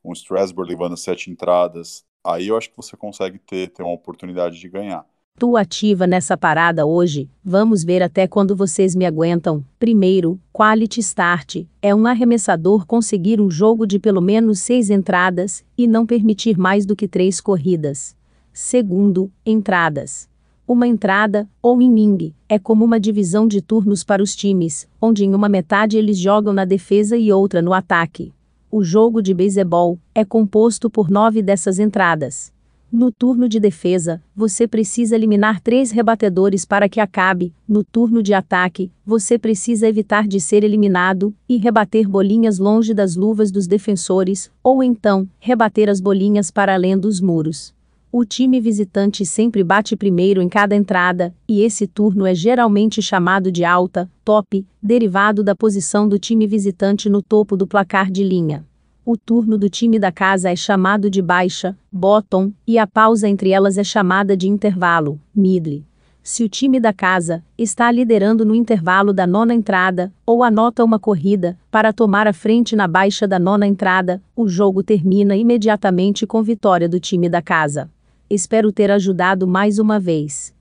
um Strasburg levando as sete entradas, Aí eu acho que você consegue ter, ter uma oportunidade de ganhar. Tu ativa nessa parada hoje, vamos ver até quando vocês me aguentam. Primeiro, Quality Start é um arremessador conseguir um jogo de pelo menos seis entradas e não permitir mais do que três corridas. Segundo, entradas. Uma entrada, ou inning, é como uma divisão de turnos para os times, onde em uma metade eles jogam na defesa e outra no ataque. O jogo de beisebol é composto por nove dessas entradas. No turno de defesa, você precisa eliminar três rebatedores para que acabe. No turno de ataque, você precisa evitar de ser eliminado e rebater bolinhas longe das luvas dos defensores, ou então, rebater as bolinhas para além dos muros o time visitante sempre bate primeiro em cada entrada, e esse turno é geralmente chamado de alta, top, derivado da posição do time visitante no topo do placar de linha. O turno do time da casa é chamado de baixa, bottom, e a pausa entre elas é chamada de intervalo, middle. Se o time da casa está liderando no intervalo da nona entrada ou anota uma corrida para tomar a frente na baixa da nona entrada, o jogo termina imediatamente com vitória do time da casa. Espero ter ajudado mais uma vez.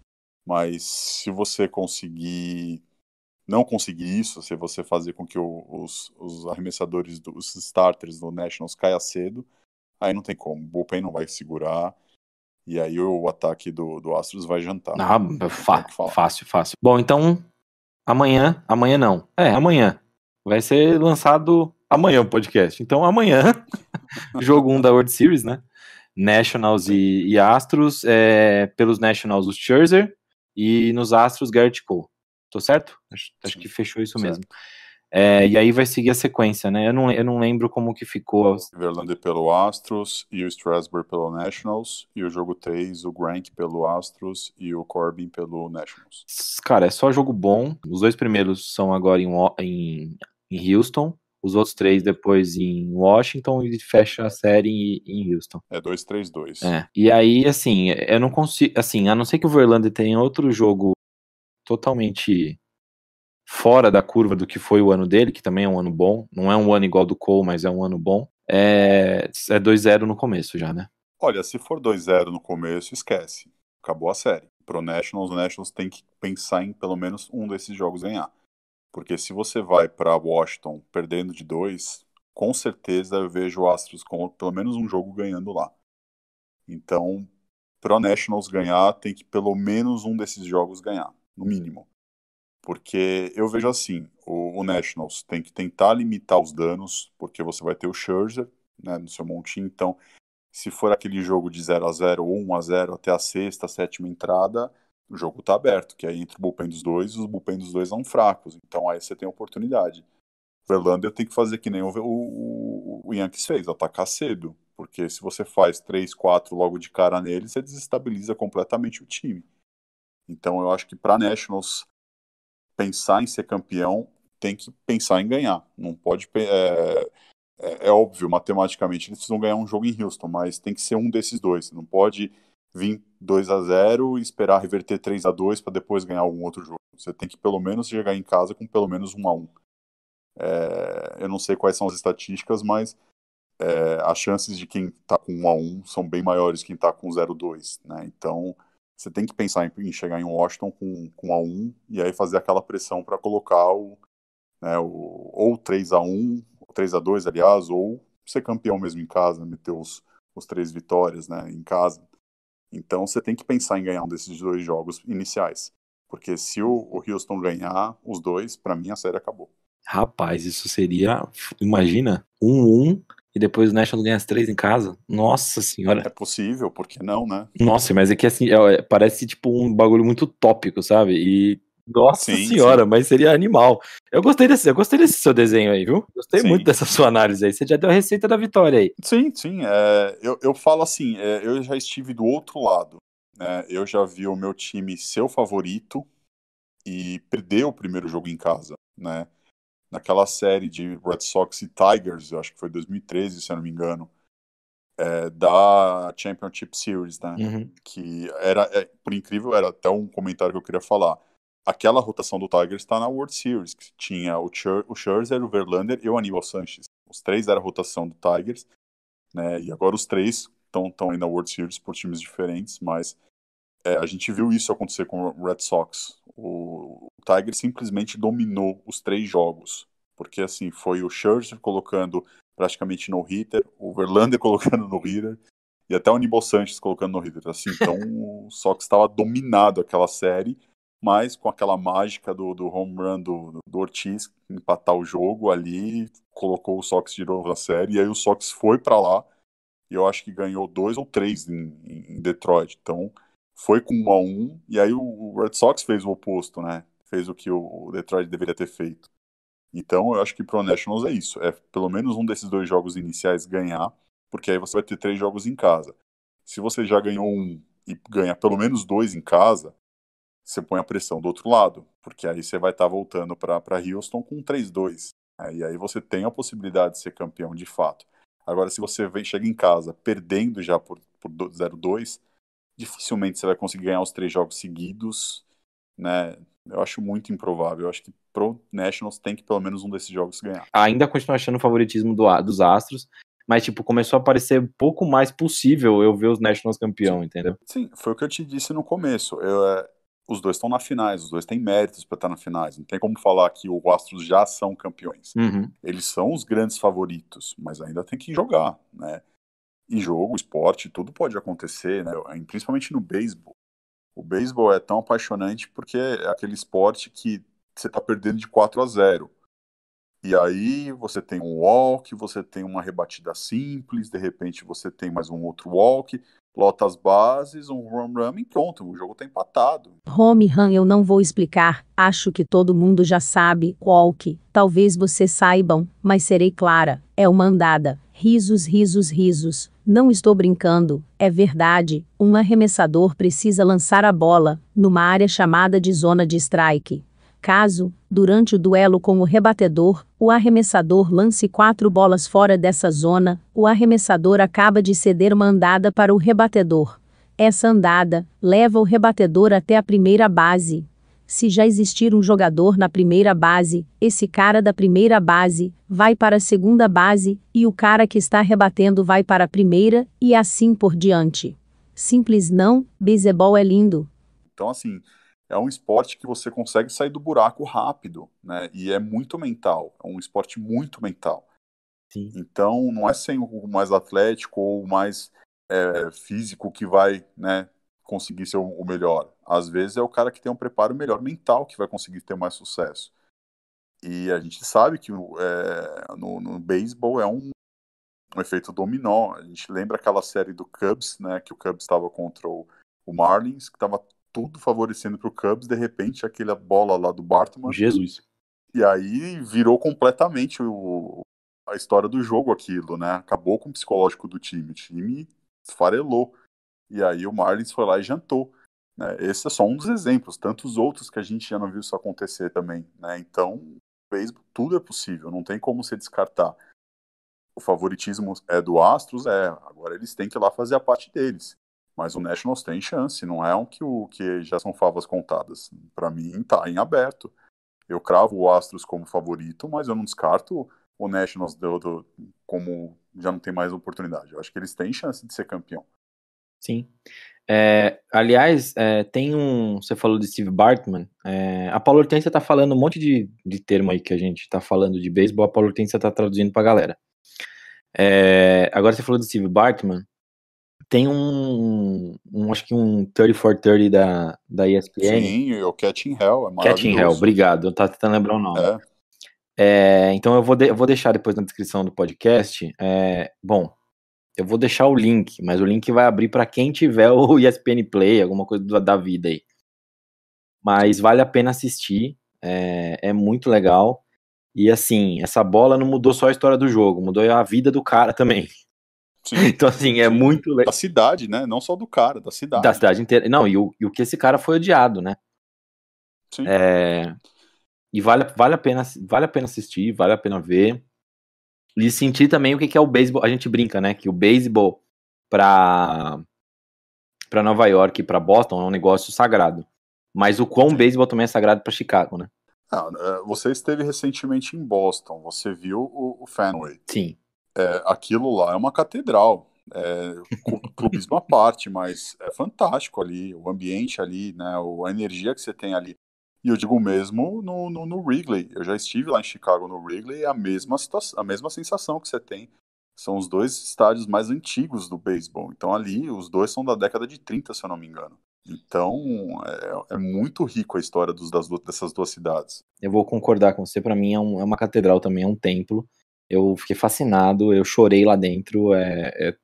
Mas se você conseguir não conseguir isso, se você fazer com que o, os, os, arremessadores, dos starters do Nationals caia cedo, aí não tem como. O bullpen não vai segurar. E aí o ataque do, do Astros vai jantar. Ah, né? fácil, fácil. Bom, então amanhã, amanhã não. É, amanhã. Vai ser lançado amanhã o podcast. Então amanhã, jogo 1 um da World Series, né? Nationals e, e Astros, é, pelos Nationals, o Scherzer, e nos Astros, Garrett Cole. Tô certo? Acho, acho que fechou isso certo. mesmo. É, e aí vai seguir a sequência, né? Eu não, eu não lembro como que ficou. Verlander pelo Astros e o Strasburg pelo Nationals. E o jogo 3, o Grank pelo Astros e o Corbin pelo Nationals. Cara, é só jogo bom. Os dois primeiros são agora em, em, em Houston os outros três depois em Washington e fecha a série em, Houston. É 2-3-2. É. E aí, assim, eu não consigo. Assim, a não ser que o Verlander tenha outro jogo totalmente fora da curva do que foi o ano dele, que também é um ano bom. Não é um ano igual do Cole, mas é um ano bom. É, é 2-0 no começo já, né? Olha, se for 2-0 no começo, esquece. Acabou a série. Pro Nationals, o Nationals tem que pensar em pelo menos um desses jogos ganhar. Porque se você vai para Washington perdendo de dois, com certeza eu vejo o Astros com pelo menos um jogo ganhando lá. Então, para Nationals ganhar, tem que pelo menos um desses jogos ganhar, no mínimo. Porque eu vejo assim, o, o Nationals tem que tentar limitar os danos, porque você vai ter o Scherzer né, no seu montinho, então se for aquele jogo de 0 a 0 ou 1 a 0 até a sexta, sétima entrada, o jogo está aberto, que aí é entre o bullpen dos dois, os bullpen dos dois são fracos, então aí você tem oportunidade. O Verlander tem que fazer que nem o, o, o Yankees fez, atacar cedo, porque se você faz 3, 4 logo de cara nele, você desestabiliza completamente o time. Então eu acho que para Nationals pensar em ser campeão, tem que pensar em ganhar, não pode... É, é, é óbvio, matematicamente, eles precisam ganhar um jogo em Houston, mas tem que ser um desses dois, não pode vir 2 a 0 e esperar reverter 3 a 2 para depois ganhar algum outro jogo. Você tem que pelo menos chegar em casa com pelo menos 1 a 1. É, eu não sei quais são as estatísticas, mas é, as chances de quem está com 1 a 1 são bem maiores que quem está com 0 a 2, né? Então, você tem que pensar em, em, chegar em Washington com, com a 1 e aí fazer aquela pressão para colocar o, né, o, ou 3 a 1 3 a 2 aliás, ou ser campeão mesmo em casa, meter os, os três vitórias né, em casa. Então você tem que pensar em ganhar um desses dois jogos iniciais. Porque se o, Houston ganhar os dois, para mim a série acabou. Rapaz, isso seria. Imagina, 1-1 um, um, e depois o National ganha as três em casa. Nossa senhora. É possível, por que não, né? Nossa, mas é que assim, é, é parece tipo um bagulho muito tópico, sabe? E nossa sim, senhora, sim. mas seria animal. Eu gostei desse, eu gostei desse seu desenho aí, viu? Gostei sim. muito dessa sua análise aí. Você já deu a receita da vitória aí. Sim, sim. É, eu, eu falo assim, é, eu já estive do outro lado. Né? Eu já vi o meu time ser o favorito e perder o primeiro jogo em casa, né? Naquela série de Red Sox e Tigers, eu acho que foi 2013, se eu não me engano. É, da Championship Series, né? Uhum. Que era, por incrível, era até um comentário que eu queria falar aquela rotação do Tigers está na World Series, que tinha o, Scher o Scherzer, o Verlander e o Aníbal Sanches. Os três era a rotação do Tigers, né? E agora os três estão ainda na World Series por times diferentes, mas é, a gente viu isso acontecer com o Red Sox. O, o Tigers simplesmente dominou os três jogos, porque assim foi o Scherzer colocando praticamente no hitter, o Verlander colocando no hitter e até o Aníbal Sanches colocando no hitter. Assim, então o Sox estava dominado aquela série mas com aquela mágica do, do home run do, do Ortiz empatar o jogo ali, colocou o Sox de novo na série, e aí o Sox foi para lá, e eu acho que ganhou dois ou três em, em Detroit. Então foi com um a um, e aí o Red Sox fez o oposto, né? Fez o que o Detroit deveria ter feito. Então eu acho que pro Nationals é isso, é pelo menos um desses dois jogos iniciais ganhar, porque aí você vai ter três jogos em casa. Se você já ganhou um e ganha pelo menos dois em casa, você põe a pressão do outro lado, porque aí você vai estar tá voltando para Houston com 3-2. Né? E aí você tem a possibilidade de ser campeão de fato. Agora, se você vem, chega em casa perdendo já por, por 0-2, dificilmente você vai conseguir ganhar os três jogos seguidos. Né? Eu acho muito improvável. Eu acho que pro Nationals tem que pelo menos um desses jogos ganhar. Ainda continuo achando o favoritismo do, dos Astros, mas tipo, começou a parecer um pouco mais possível eu ver os Nationals campeão, entendeu? Sim, foi o que eu te disse no começo. Eu, é, os dois estão na finais, os dois têm méritos para estar na finais. Não tem como falar que o Astros já são campeões. Uhum. Eles são os grandes favoritos, mas ainda tem que jogar, né? E jogo, esporte, tudo pode acontecer, né? Principalmente no beisebol. O beisebol é tão apaixonante porque é aquele esporte que você está perdendo de 4 a 0. E aí você tem um walk, você tem uma rebatida simples, de repente você tem mais um outro walk, lota as bases, um home run e pronto, o jogo está empatado. Home run eu não vou explicar, acho que todo mundo já sabe, walk, talvez vocês saibam, mas serei clara, é uma andada, risos, risos, risos, não estou brincando, é verdade, um arremessador precisa lançar a bola, numa área chamada de zona de strike, Caso, durante o duelo com o rebatedor, o arremessador lance quatro bolas fora dessa zona, o arremessador acaba de ceder uma andada para o rebatedor. Essa andada leva o rebatedor até a primeira base. Se já existir um jogador na primeira base, esse cara da primeira base vai para a segunda base e o cara que está rebatendo vai para a primeira e assim por diante. Simples não, beisebol é lindo. Então assim, é um esporte que você consegue sair do buraco rápido, né? E é muito mental, é um esporte muito mental. Sim. Então, não é sem o mais atlético ou o mais é, físico que vai, né, conseguir ser o melhor. Às vezes é o cara que tem um preparo melhor mental que vai conseguir ter mais sucesso. E a gente sabe que é, no, no beisebol é um, um efeito dominó. A gente lembra aquela série do Cubs, né, que o Cubs estava contra o, o Marlins, que estava tudo favorecendo pro Cubs, de repente aquela bola lá do Bartman. Jesus. E aí virou completamente o, a história do jogo aquilo, né? Acabou com o psicológico do time, o time esfarelou. E aí o Marlins foi lá e jantou. Né? Esse é só um dos exemplos, tantos outros que a gente já não viu isso acontecer também, né? Então, tudo é possível, não tem como se descartar. O favoritismo é do Astros, é. Agora eles têm que ir lá fazer a parte deles. Mas o Nationals tem chance, não é um que, o, que já são favas contadas. Para mim, tá em aberto. Eu cravo o Astros como favorito, mas eu não descarto o Nationals do, do, como já não tem mais oportunidade. Eu acho que eles têm chance de ser campeão. Sim. É, aliás, é, tem um. Você falou de Steve Bartman. É, a Paulo Hortência tá falando um monte de, de termo aí que a gente tá falando de beisebol. A Paulo Hortência tá traduzindo pra galera. É, agora você falou de Steve Bartman tem um, um, acho que um 30 for 30 da, da ESPN. Sim, o Catching Hell, é Catching Hell, obrigado, eu tava tentando lembrar o nome. É. É, então eu vou, de, eu vou deixar depois na descrição do podcast, é, bom, eu vou deixar o link, mas o link vai abrir para quem tiver o ESPN Play, alguma coisa da vida aí. Mas vale a pena assistir, é, é muito legal. E assim, essa bola não mudou só a história do jogo, mudou a vida do cara também. Sim. Então, assim, é muito legal. Da cidade, né? Não só do cara, da cidade. Da cidade inteira. Não, e o, e o que esse cara foi odiado, né? Sim. É... E vale, vale, a pena, vale a pena assistir, vale a pena ver. E sentir também o que, é o beisebol. A gente brinca, né? Que o beisebol pra, pra Nova York e pra Boston é um negócio sagrado. Mas o quão o beisebol também é sagrado pra Chicago, né? Ah, eh, você esteve recentemente em Boston, você viu o, o Fenway. Sim é, aquilo lá é uma catedral, é, clubismo à parte, mas é fantástico ali, o ambiente ali, né, a energia que você tem ali. E eu digo mesmo no, no, no, Wrigley. Eu já estive lá em Chicago no Wrigley, é a mesma situação, a mesma sensação que você tem. São os dois estádios mais antigos do beisebol. Então ali os dois são da década de 30, se eu não me engano. Então é, é muito rico a história dos, das, dessas duas cidades. Eu vou concordar com você. Para mim é, um, é uma catedral também, é um templo. Eu fiquei fascinado, eu chorei lá dentro. É, é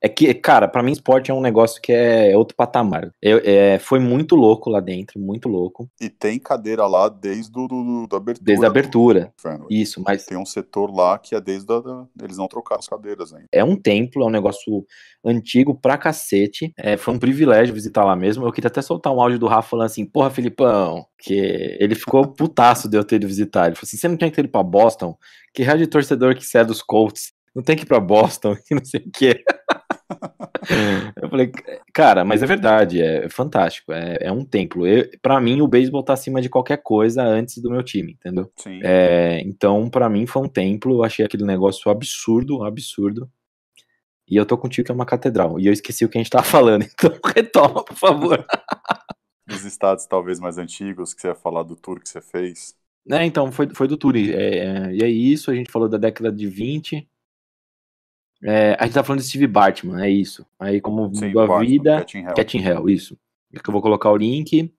é que, cara, para mim esporte é um negócio que é, é outro patamar. Eu, é, foi muito louco lá dentro, muito louco. E tem cadeira lá desde do, do, abertura. Desde a né? abertura. Né? Isso, mas... Tem um setor lá que é desde a... Da... Eles não trocaram as cadeiras ainda. É um templo, é um negócio antigo pra cacete. É, foi um privilégio visitar lá mesmo. Eu queria até soltar um áudio do Rafa falando assim, porra, Filipão, que ele ficou putaço de eu ter ido visitar. Ele falou assim, você não tinha que ter ido pra Boston? Que raio de torcedor que você é dos Colts? Não tem que ir pra Boston, e não sei o quê. eu falei, cara, mas é verdade, é fantástico, é, é um templo. para mim, o beisebol tá acima de qualquer coisa antes do meu time, entendeu? Sim. É, então, para mim, foi um templo, eu achei aquele negócio absurdo, absurdo. E eu tô contigo que é uma catedral. E eu esqueci o que a gente tava falando, então retoma, por favor. Dos estados talvez mais antigos, que você ia falar do tour que você fez. É, então, foi, foi do tour. É, é, e é isso, a gente falou da década de 20, é, a gente tá falando de Steve Bartman, é isso. Aí como Sim, mudou Bartman, a vida. Cat in, Hell. Cat in Hell, isso. Eu vou colocar o link.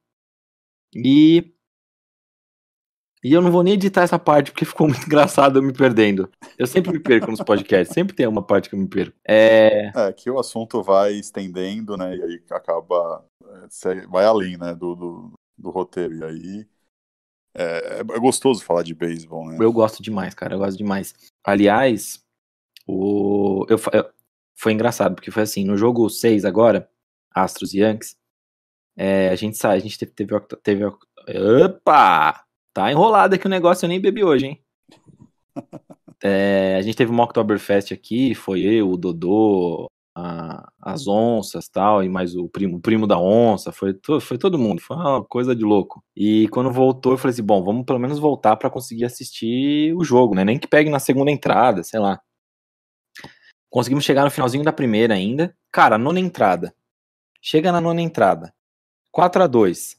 E. E eu não vou nem editar essa parte, porque ficou muito engraçado eu me perdendo. Eu sempre me perco nos podcasts, sempre tem uma parte que eu me perco. É... é, que o assunto vai estendendo, né? E aí acaba. É, vai além, né? Do, do, do roteiro. E aí. É, é gostoso falar de beisebol, né? Eu gosto demais, cara, eu gosto demais. Aliás, o, eu, eu, foi engraçado, porque foi assim, no jogo 6 agora, Astros e Yankees, é, a gente sai, a gente teve, teve, teve, Opa! Tá enrolado aqui o negócio, eu nem bebi hoje, hein? É, a gente teve uma Oktoberfest aqui, foi eu, o Dodô, a, as onças tal, e mais o primo, o primo da onça, foi, foi todo mundo, foi uma coisa de louco. E quando voltou, eu falei assim: bom, vamos pelo menos voltar para conseguir assistir o jogo, né? Nem que pegue na segunda entrada, sei lá. Conseguimos chegar no finalzinho da primeira ainda. Cara, nona entrada. Chega na nona entrada. 4 a 2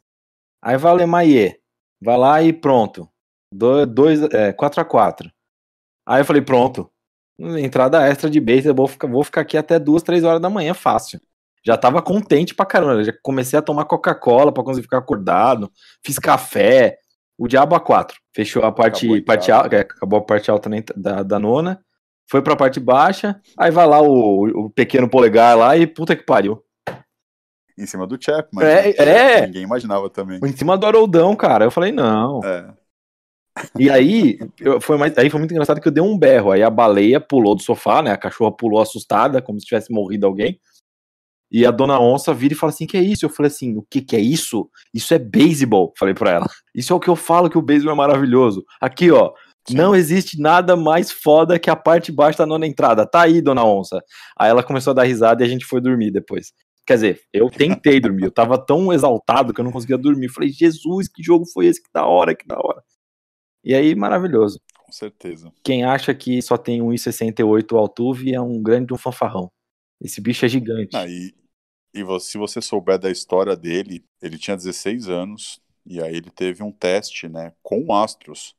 Aí vai o Lemaie. Vai lá e pronto. 2, é, 4 a 4 Aí eu falei, pronto. Entrada extra de base, eu vou ficar, vou ficar aqui até duas, três horas da manhã, fácil. Já tava contente pra caramba. Né? Já comecei a tomar Coca-Cola pra conseguir ficar acordado. Fiz café. O diabo a quatro. Fechou a parte, acabou parte alta, é, acabou a parte alta da, da nona foi pra parte baixa, aí vai lá o, o pequeno polegar lá e puta que pariu. Em cima do Chapman. É, é. Ninguém imaginava também. Em cima do Haroldão, cara. Eu falei, não. É. E aí, eu, foi mais, aí foi muito engraçado que eu dei um berro. Aí a baleia pulou do sofá, né? A cachorra pulou assustada, como se tivesse morrido alguém. E a dona onça vira e fala assim: que é isso? Eu falei assim: o que, que é isso? Isso é beisebol. Falei pra ela. Isso é o que eu falo que o beisebol é maravilhoso. Aqui, ó, não existe nada mais foda que a parte baixa da nona entrada. Tá aí, dona onça. Aí ela começou a dar risada e a gente foi dormir depois. Quer dizer, eu tentei dormir. Eu tava tão exaltado que eu não conseguia dormir. falei, Jesus, que jogo foi esse? Que da hora, que da hora. E aí, maravilhoso. Com certeza. Quem acha que só tem 1,68 o Altuve é um grande um fanfarrão. Esse bicho é gigante. Aí, e, se você souber da história dele, ele tinha 16 anos e aí ele teve um teste, né, com astros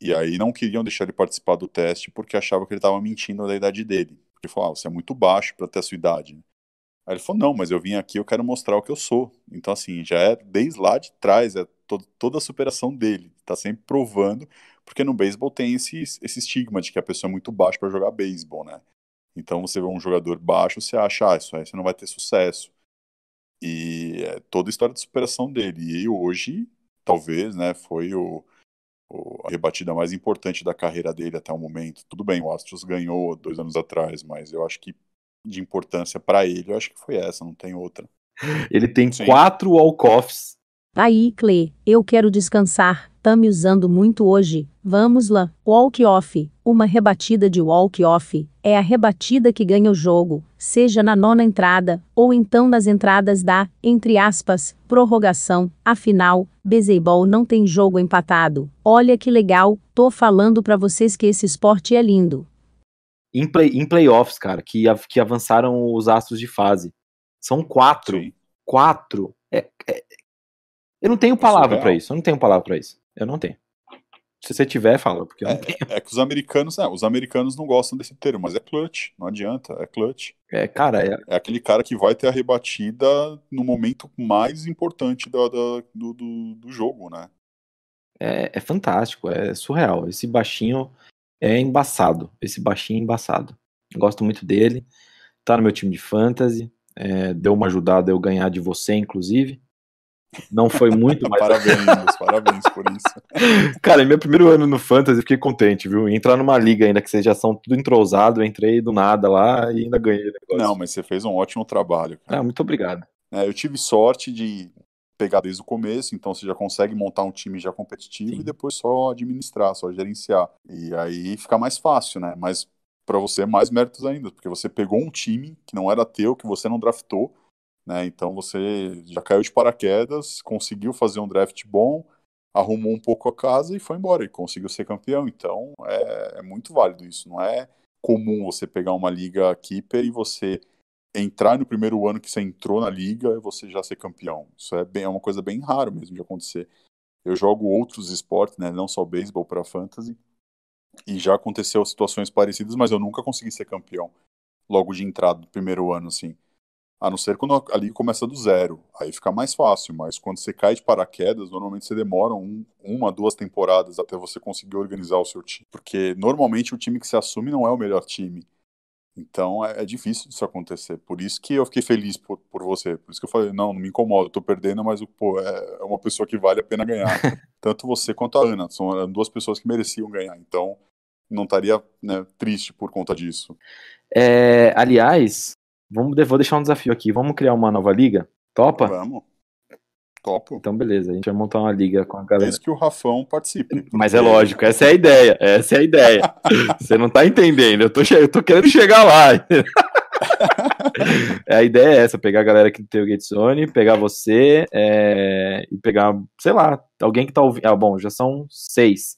e aí não queriam deixar ele participar do teste porque achavam que ele estava mentindo da idade dele. Ele falou, ah, você é muito baixo para ter a sua idade. Aí ele falou, não, mas eu vim aqui, eu quero mostrar o que eu sou. Então, assim, já é desde lá de trás, é to toda a superação dele. está sempre provando, porque no beisebol tem esse, esse estigma de que a pessoa é muito baixa para jogar beisebol, né? Então você vê um jogador baixo, você acha, ah, isso aí você não vai ter sucesso. E é toda a história de superação dele. E hoje, talvez, né, foi o, a rebatida mais importante da carreira dele até o momento. Tudo bem, o Astros ganhou dois anos atrás, mas eu acho que de importância para ele, eu acho que foi essa, não tem outra. Ele tem Sim. quatro walk-offs. Tá aí, Cle, eu quero descansar está me usando muito hoje. Vamos lá. Walk-off. Uma rebatida de walk-off é a rebatida que ganha o jogo, seja na nona entrada ou então nas entradas da, entre aspas, prorrogação. Afinal, beisebol não tem jogo empatado. Olha que legal, tô falando para vocês que esse esporte é lindo. Em, play, em playoffs, cara, que, que avançaram os astros de fase. São quatro. Sim. Quatro. É, é, eu não tenho é palavra para isso. Eu não tenho palavra para isso. Eu não tenho. Se você tiver, fala, porque eu é, não tenho. É, é que os americanos, não, é, os americanos não gostam desse termo, mas é clutch, não adianta, é clutch. É, cara, é... é aquele cara que vai ter a rebatida no momento mais importante do, do, do, jogo, né? É, é fantástico, é surreal. Esse baixinho é embaçado. Esse baixinho é embaçado. gosto muito dele. Tá no meu time de fantasy. É, deu uma ajudada eu ganhar de você, inclusive. Não foi muito, mais. parabéns, parabéns por isso. Cara, em meu primeiro ano no Fantasy, fiquei contente, viu? Entrar numa liga ainda que vocês já são tudo entrosado, eu entrei do nada lá e ainda ganhei o negócio. Não, mas você fez um ótimo trabalho. Cara. Ah, muito obrigado. É, eu tive sorte de pegar desde o começo, então você já consegue montar um time já competitivo Sim. e depois só administrar, só gerenciar. E aí fica mais fácil, né? Mas para você mais méritos ainda, porque você pegou um time que não era teu, que você não draftou, né? Então você já caiu de paraquedas, conseguiu fazer um draft bom, arrumou um pouco a casa e foi embora e conseguiu ser campeão. Então é, é muito válido isso. Não é comum você pegar uma liga keeper e você entrar no primeiro ano que você entrou na liga e você já ser campeão. Isso é, bem, é uma coisa bem rara mesmo de acontecer. Eu jogo outros esportes, né, não só beisebol para fantasy, e já aconteceu situações parecidas, mas eu nunca consegui ser campeão logo de entrada do primeiro ano, assim. A não ser quando ali começa do zero. Aí fica mais fácil, mas quando você cai de paraquedas, normalmente você demora um, uma, duas temporadas até você conseguir organizar o seu time. Porque normalmente o time que se assume não é o melhor time. Então é, é difícil isso acontecer. Por isso que eu fiquei feliz por, por você. Por isso que eu falei, não, não me incomoda, eu tô perdendo, mas pô, é, é uma pessoa que vale a pena ganhar. Tanto você quanto a Ana. São duas pessoas que mereciam ganhar. Então não estaria né, triste por conta disso. É, aliás, Vamos, vou deixar um desafio aqui. Vamos criar uma nova liga? Topa? Vamos. Topo. Então, beleza, a gente vai montar uma liga com a galera. Desde que o Rafão participe. Mas é lógico, essa é a ideia. Essa é a ideia. Você não tá entendendo. Eu tô, eu tô querendo chegar lá. a ideia é essa: pegar a galera que tem o Zone, pegar você é, e pegar, sei lá, alguém que tá ouvindo. Ah, bom, já são seis.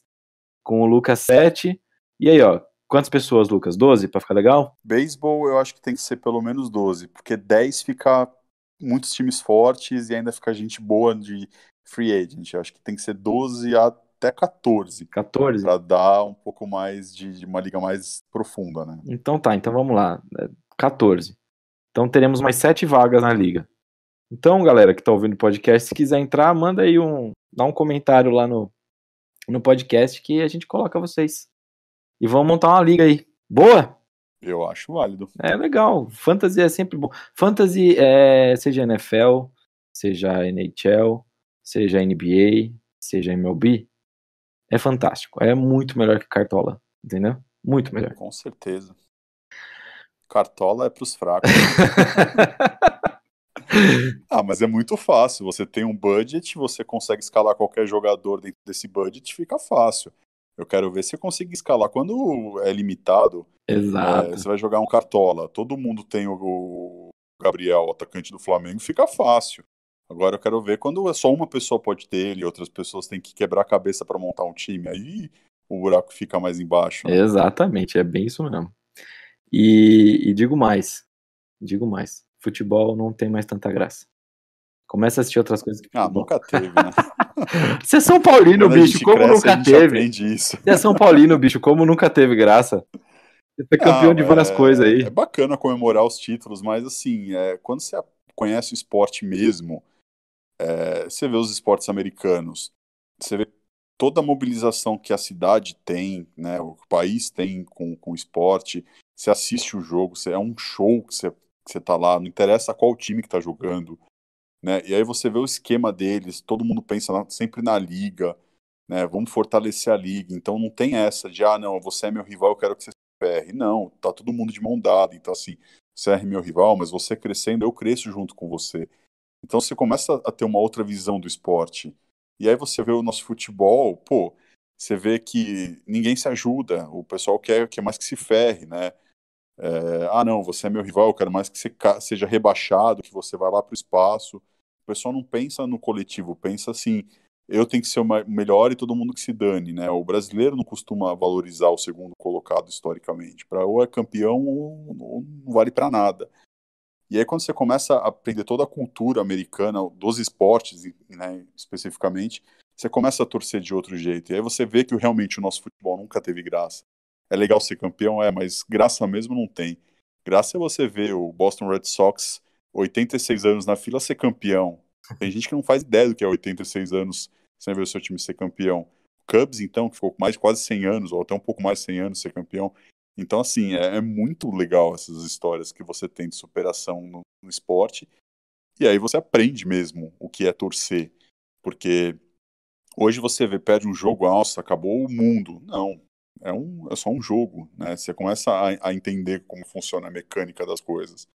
Com o Lucas, sete. E aí, ó, Quantas pessoas, Lucas? 12 para ficar legal? Beisebol eu acho que tem que ser pelo menos 12, porque 10 fica muitos times fortes e ainda fica gente boa de free agent. Eu acho que tem que ser 12 até 14. 14? Para dar um pouco mais de, de, uma liga mais profunda, né? Então tá, então vamos lá. 14. É, então teremos mais 7 vagas na liga. Então, galera que tá ouvindo o podcast, se quiser entrar, manda aí um. dá um comentário lá no, no podcast que a gente coloca vocês. E vamos montar uma liga aí. Boa? Eu acho válido. É legal. Fantasy é sempre bom. Fantasy é, seja NFL, seja NHL, seja NBA, seja MLB. É fantástico. É muito melhor que cartola, entendeu? Muito melhor. Com certeza. Cartola é pros fracos. ah, mas é muito fácil. Você tem um budget, você consegue escalar qualquer jogador dentro desse budget, fica fácil. Eu quero ver se eu consigo escalar. Quando é limitado, é, Exato. É, você vai jogar um cartola. Todo mundo tem o Gabriel, o atacante do Flamengo, fica fácil. Agora eu quero ver quando é só uma pessoa pode ter ele, outras pessoas têm que quebrar a cabeça para montar um time. Aí o buraco fica mais embaixo. Né? Exatamente, é bem isso mesmo. E, e digo mais, digo mais, futebol não tem mais tanta graça. Começa a assistir outras coisas. ah, nunca teve, né? Você é São Paulino, Quando bicho, como cresce, nunca teve. Isso. Você é São Paulino, bicho, como nunca teve graça. Você foi campeão ah, de várias é, coisas aí. É bacana comemorar os títulos, mas assim, é, quando você conhece o esporte mesmo, é, você vê os esportes americanos, você vê toda a mobilização que a cidade tem, né, o país tem com, com o esporte, você assiste o jogo, você, é um show que você, que você tá lá, não interessa qual time que tá jogando, né? E aí você vê o esquema deles, todo mundo pensa na, sempre na liga, né? Vamos fortalecer a liga. Então não tem essa de ah, não, você é meu rival, eu quero que você ferre. Não, tá todo mundo de mão dada. Então assim, você é meu rival, mas você crescendo, eu cresço junto com você. Então você começa a ter uma outra visão do esporte. E aí você vê o nosso futebol, pô, você vê que ninguém se ajuda, o pessoal quer, quer mais que se ferre, né? é, ah, não, você é meu rival, eu quero mais que você seja rebaixado, que você vá lá para o espaço. O pessoal não pensa no coletivo, pensa assim, eu tenho que ser o melhor e todo mundo que se dane, né? O brasileiro não costuma valorizar o segundo colocado historicamente. Para ou é campeão ou, ou não vale para nada. E aí quando você começa a aprender toda a cultura americana dos esportes, né, especificamente, você começa a torcer de outro jeito. E aí você vê que realmente o nosso futebol nunca teve graça é legal ser campeão, é, mas graça mesmo não tem. Graça é você ver o Boston Red Sox, 86 anos na fila, ser campeão. Tem gente que não faz ideia do que é 86 anos sem ver o seu time ser campeão. Cubs, então, que ficou mais de quase 100 anos, ou até um pouco mais de 100 anos ser campeão. Então, assim, é, é muito legal essas histórias que você tem de superação no, no esporte. E aí você aprende mesmo o que é torcer. Porque hoje você vê, perde um jogo, alça, acabou o mundo. Não, é, um, é só um jogo, né? Você começa a, a entender como funciona a mecânica das coisas.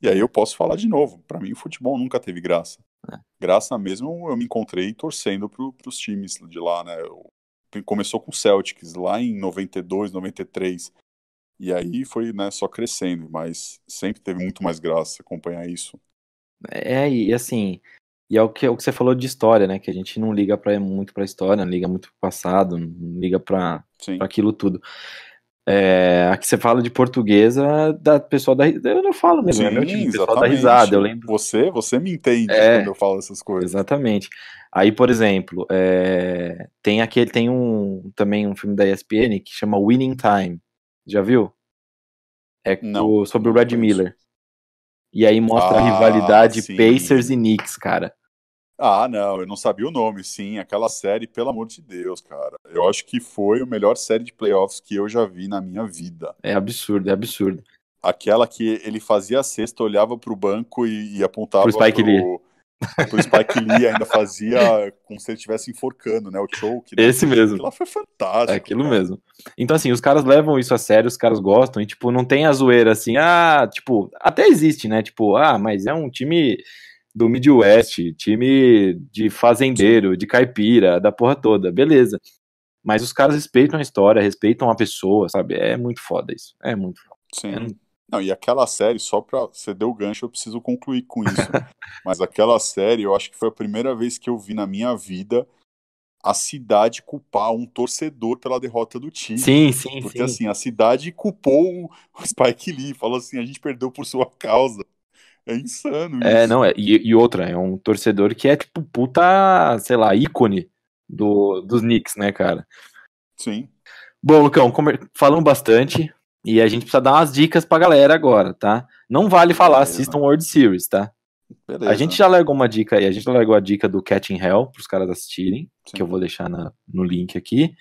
E aí eu posso falar de novo, para mim o futebol nunca teve graça. É. Graça mesmo eu me encontrei torcendo para os times de lá, né? Eu, começou com o Celtics lá em 92, 93. E aí foi né, só crescendo, mas sempre teve muito mais graça acompanhar isso. É, e assim, e é o que, é o que você falou de história, né? Que a gente não liga pra, muito pra história, não liga muito pro passado, não liga pra, aquilo tudo. É, aqui você fala de portuguesa, da pessoa da eu não falo mesmo, Sim, é meu time, pessoal da risada, eu lembro. Você, você me entende é, quando eu falo essas coisas. Exatamente. Aí, por exemplo, é, tem aquele, tem um também um filme da ESPN que chama Winning Time. Já viu? É não, sobre o Red Miller. E aí mostra ah, a rivalidade sim. Pacers e Knicks, cara. Ah, não, eu não sabia o nome, sim. Aquela série, pelo amor de Deus, cara. Eu acho que foi a melhor série de playoffs que eu já vi na minha vida. É absurdo, é absurdo. Aquela que ele fazia a cesta, olhava pro banco e, e apontava pro Spike pro, Lee o Spike Lee ainda fazia como se ele estivesse enforcando, né? O choke. Né? Esse mesmo. Aquilo lá foi fantástico. É aquilo cara. mesmo. Então, assim, os caras levam isso a sério, os caras gostam, e, tipo, não tem a zoeira assim, ah, tipo, até existe, né? Tipo, ah, mas é um time do Midwest, time de fazendeiro, de caipira, da porra toda, beleza. Mas os caras respeitam a história, respeitam a pessoa, sabe? É muito foda isso. É muito foda. Sim. É... Não, e aquela série, só pra você deu o gancho, eu preciso concluir com isso. Mas aquela série, eu acho que foi a primeira vez que eu vi na minha vida a cidade culpar um torcedor pela derrota do time. Sim, sim, Porque sim. assim, a cidade culpou o Spike Lee, falou assim, a gente perdeu por sua causa. É insano é, isso. É, não, é, e, e outra, é um torcedor que é tipo puta, sei lá, ícone do, dos Knicks, né, cara? Sim. Bom, Lucão, falamos bastante, e a gente precisa dar umas dicas pra galera agora, tá? Não vale falar, Beleza. assistam World Series, tá? Beleza. A gente já largou uma dica aí, a gente já largou a dica do Catching Hell pros caras assistirem, Sim. que eu vou deixar na, no link aqui.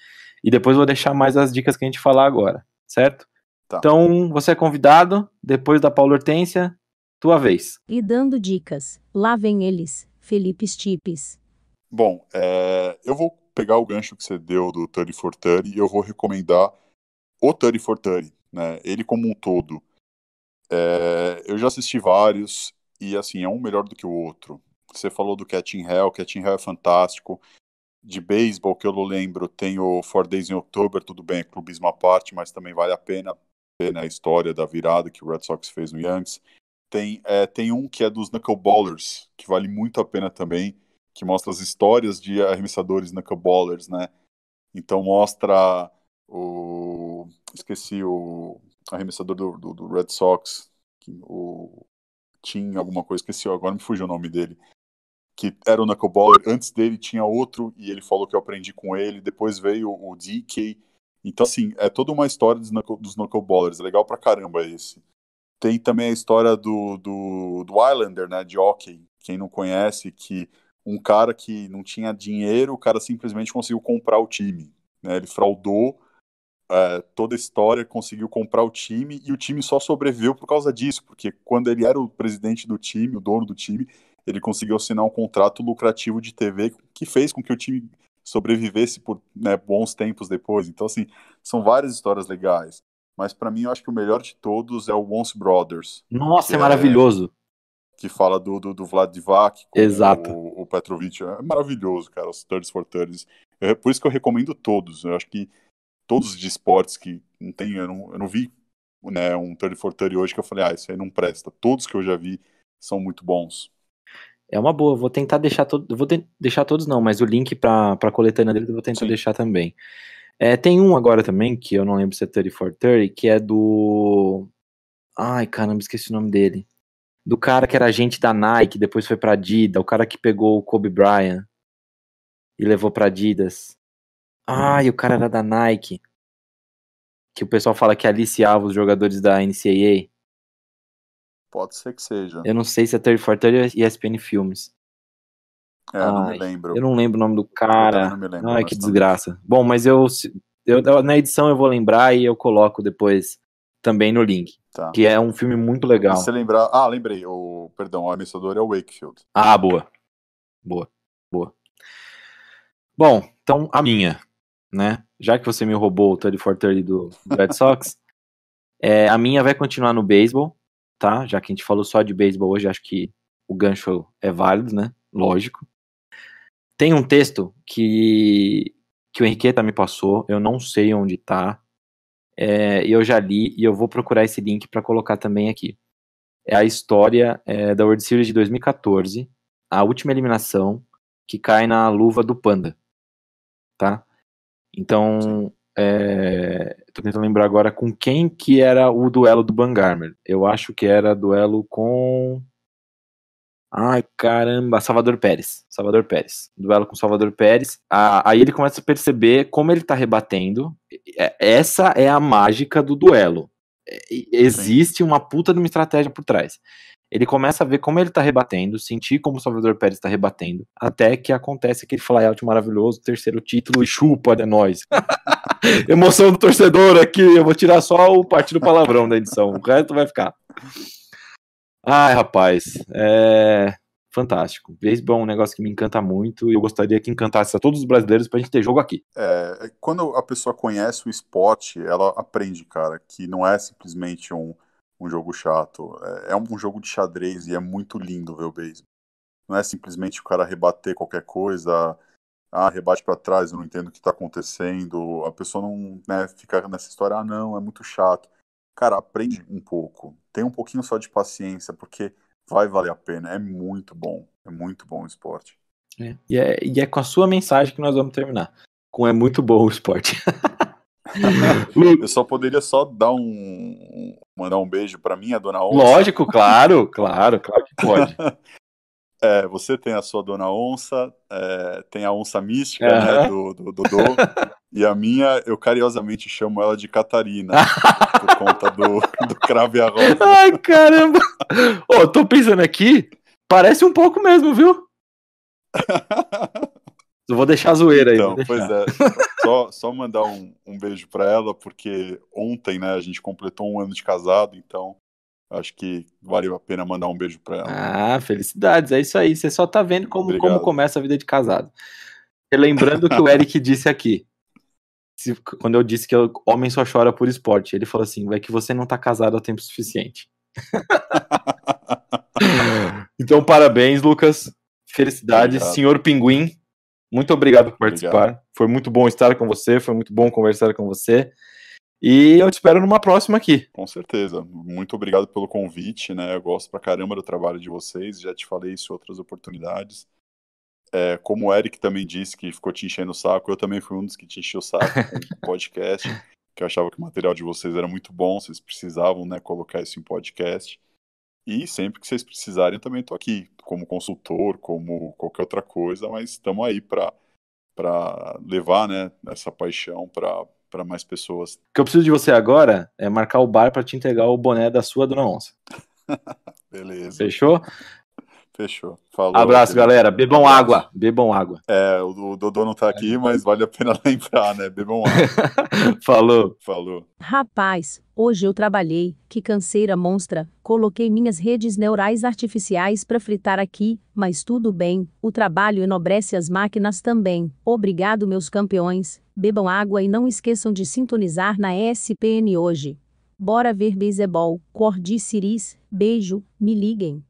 E depois vou deixar mais as dicas que a gente falar agora, certo? Tá. Então, você é convidado, depois da Paulo Hortência, tua vez. E dando dicas, lá vem eles, Felipe Stipes. Bom, é, eu vou pegar o gancho que você deu do Tony for Tony e eu vou recomendar o Tony for Tony né? Ele como um todo. É, eu já assisti vários e assim, é um melhor do que o outro. Você falou do Catching Hell, Catching Hell é fantástico. De beisebol, que eu não lembro, tem o Four Days em October, tudo bem, é clubismo à parte, mas também vale a pena ver né, a história da virada que o Red Sox fez no Yankees. Tem, é, tem um que é dos Knuckleballers, que vale muito a pena também, que mostra as histórias de arremessadores Knuckleballers, né? Então mostra o esqueci o arremessador do, do, do Red Sox, que, o Tim alguma coisa, esqueci, agora me fugiu o nome dele, que era o knuckleballer, antes dele tinha outro e ele falou que eu aprendi com ele, depois veio o DK, então assim, é toda uma história dos, knuckle, dos knuckleballers, é legal pra caramba esse. Tem também a história do, do, do Islander, né, de hockey, quem não conhece, que um cara que não tinha dinheiro, o cara simplesmente conseguiu comprar o time, né, ele fraudou é, toda a história, conseguiu comprar o time e o time só sobreviveu por causa disso, porque quando ele era o presidente do time, o dono do time, ele conseguiu assinar um contrato lucrativo de TV que fez com que o time sobrevivesse por né, bons tempos depois. Então, assim, são várias histórias legais. Mas para mim, eu acho que o melhor de todos é o Once Brothers. Nossa, é, é maravilhoso! que fala do, do, do Vladivac. Exato. O, o Petrovic. É maravilhoso, cara, os Turns for Turns. É, por isso que eu recomendo todos. Eu acho que todos de esportes que não tem, eu não, eu não vi né, um 30 30 hoje que eu falei, ah, isso aí não presta. Todos que eu já vi são muito bons. É uma boa, vou tentar deixar todos, vou deixar todos não, mas o link para pra coletânea dele eu vou tentar Sim. deixar também. É, tem um agora também, que eu não lembro se é 3430, que é do... Ai, caramba, esqueci o nome dele. Do cara que era agente da Nike, depois foi pra Adidas, o cara que pegou o Kobe Bryant e levou pra Adidas. Ah, e o cara era da Nike. Que o pessoal fala que aliciava os jogadores da NCAA. Pode ser que seja. Eu não sei se é Terry for ou e ESPN Filmes. É, Ai, não me lembro. Eu não lembro o nome do cara. não me Ai, que desgraça. Bom, mas eu, eu, na edição eu vou lembrar e eu coloco depois também no link. Tá. Que é um filme muito legal. Você lembrar. Ah, lembrei. O, perdão, o ameaçador é o Wakefield. Ah, boa. Boa. Boa. Bom, então a minha né? Já que você me roubou o 30 for 30 do, do Red Sox, é, a minha vai continuar no beisebol, tá? Já que a gente falou só de beisebol hoje, acho que o gancho é válido, né? Lógico. Tem um texto que, que o Henriqueta me passou, eu não sei onde tá. É, eu já li e eu vou procurar esse link para colocar também aqui. É a história é, da World Series de 2014, a última eliminação que cai na luva do Panda. Tá? Então, é, tô tentando lembrar agora com quem que era o duelo do Bangarmer. Eu acho que era duelo com. Ai, caramba, Salvador Pérez. Salvador Pérez. Duelo com Salvador Pérez. Ah, aí ele começa a perceber como ele tá rebatendo. É, essa é a mágica do duelo. Existe uma puta de uma estratégia por trás. Ele começa a ver como ele tá rebatendo, sentir como o Salvador Pérez tá rebatendo, até que acontece aquele flyout maravilhoso, terceiro título e chupa, é nóis. Emoção do torcedor aqui, eu vou tirar só o partido palavrão da edição, o resto vai ficar. Ai, rapaz, é fantástico. Beisebol é um negócio que me encanta muito e eu gostaria que encantasse a todos os brasileiros pra gente ter jogo aqui. É, quando a pessoa conhece o esporte, ela aprende, cara, que não é simplesmente um um jogo chato. É, é, um jogo de xadrez e é muito lindo ver o beisebol. Não é simplesmente o cara rebater qualquer coisa, ah, rebate para trás, eu não entendo o que está acontecendo. A pessoa não né, fica nessa história, ah, não, é muito chato. Cara, aprende um pouco, tem um pouquinho só de paciência, porque vai valer a pena. É muito bom, é muito bom o esporte. É. E, é, e é com a sua mensagem que nós vamos terminar. Com é muito bom o esporte. eu só poderia só dar um. mandar um beijo para minha dona Onça. Lógico, claro, claro, claro que pode. É, você tem a sua dona onça, é, tem a onça mística, uhum. né, do, do Dodô, e a minha, eu cariosamente chamo ela de Catarina, por conta do, do cravo Ai, caramba! Ô, oh, tô pensando aqui, parece um pouco mesmo, viu? Eu vou deixar a zoeira então, aí. Pois é. só, só mandar um, um beijo para ela, porque ontem, né, a gente completou um ano de casado, então acho que valeu a pena mandar um beijo para ela. Ah, felicidades, é isso aí. Você só tá vendo como, como começa a vida de casado. lembrando que o Eric disse aqui, se, quando eu disse que o homem só chora por esporte, ele falou assim, é que você não tá casado há tempo suficiente. então, parabéns, Lucas. Felicidades, Obrigado. senhor Pinguim. Muito obrigado por participar. Obrigado. Foi muito bom estar com você, foi muito bom conversar com você. E eu te espero numa próxima aqui. Com certeza. Muito obrigado pelo convite, né? Eu gosto pra caramba do trabalho de vocês, já te falei isso em outras oportunidades. É, como o Eric também disse que ficou te enchendo o saco, eu também fui um dos que te encheu o saco com o podcast, que eu achava que o material de vocês era muito bom, vocês precisavam né, colocar isso em podcast. E sempre que vocês precisarem, também estou aqui, como consultor, como qualquer outra coisa, mas estamos aí para levar né, essa paixão para mais pessoas. O que eu preciso de você agora é marcar o bar para te entregar o boné da sua Dona Onça. Beleza. Fechou? Fechou. Falou. Abraço, querido. galera. Bebam água. Bebam água. É, o, o Dodô não tá aqui, é. mas vale a pena lembrar, né? Bebam água. Falou. Falou. Rapaz, hoje eu trabalhei, que canseira monstra. Coloquei minhas redes neurais artificiais para fritar aqui, mas tudo bem. O trabalho enobrece as máquinas também. Obrigado, meus campeões. Bebam água e não esqueçam de sintonizar na ESPN hoje. Bora ver beisebol, Cordi Ciris, beijo, me liguem.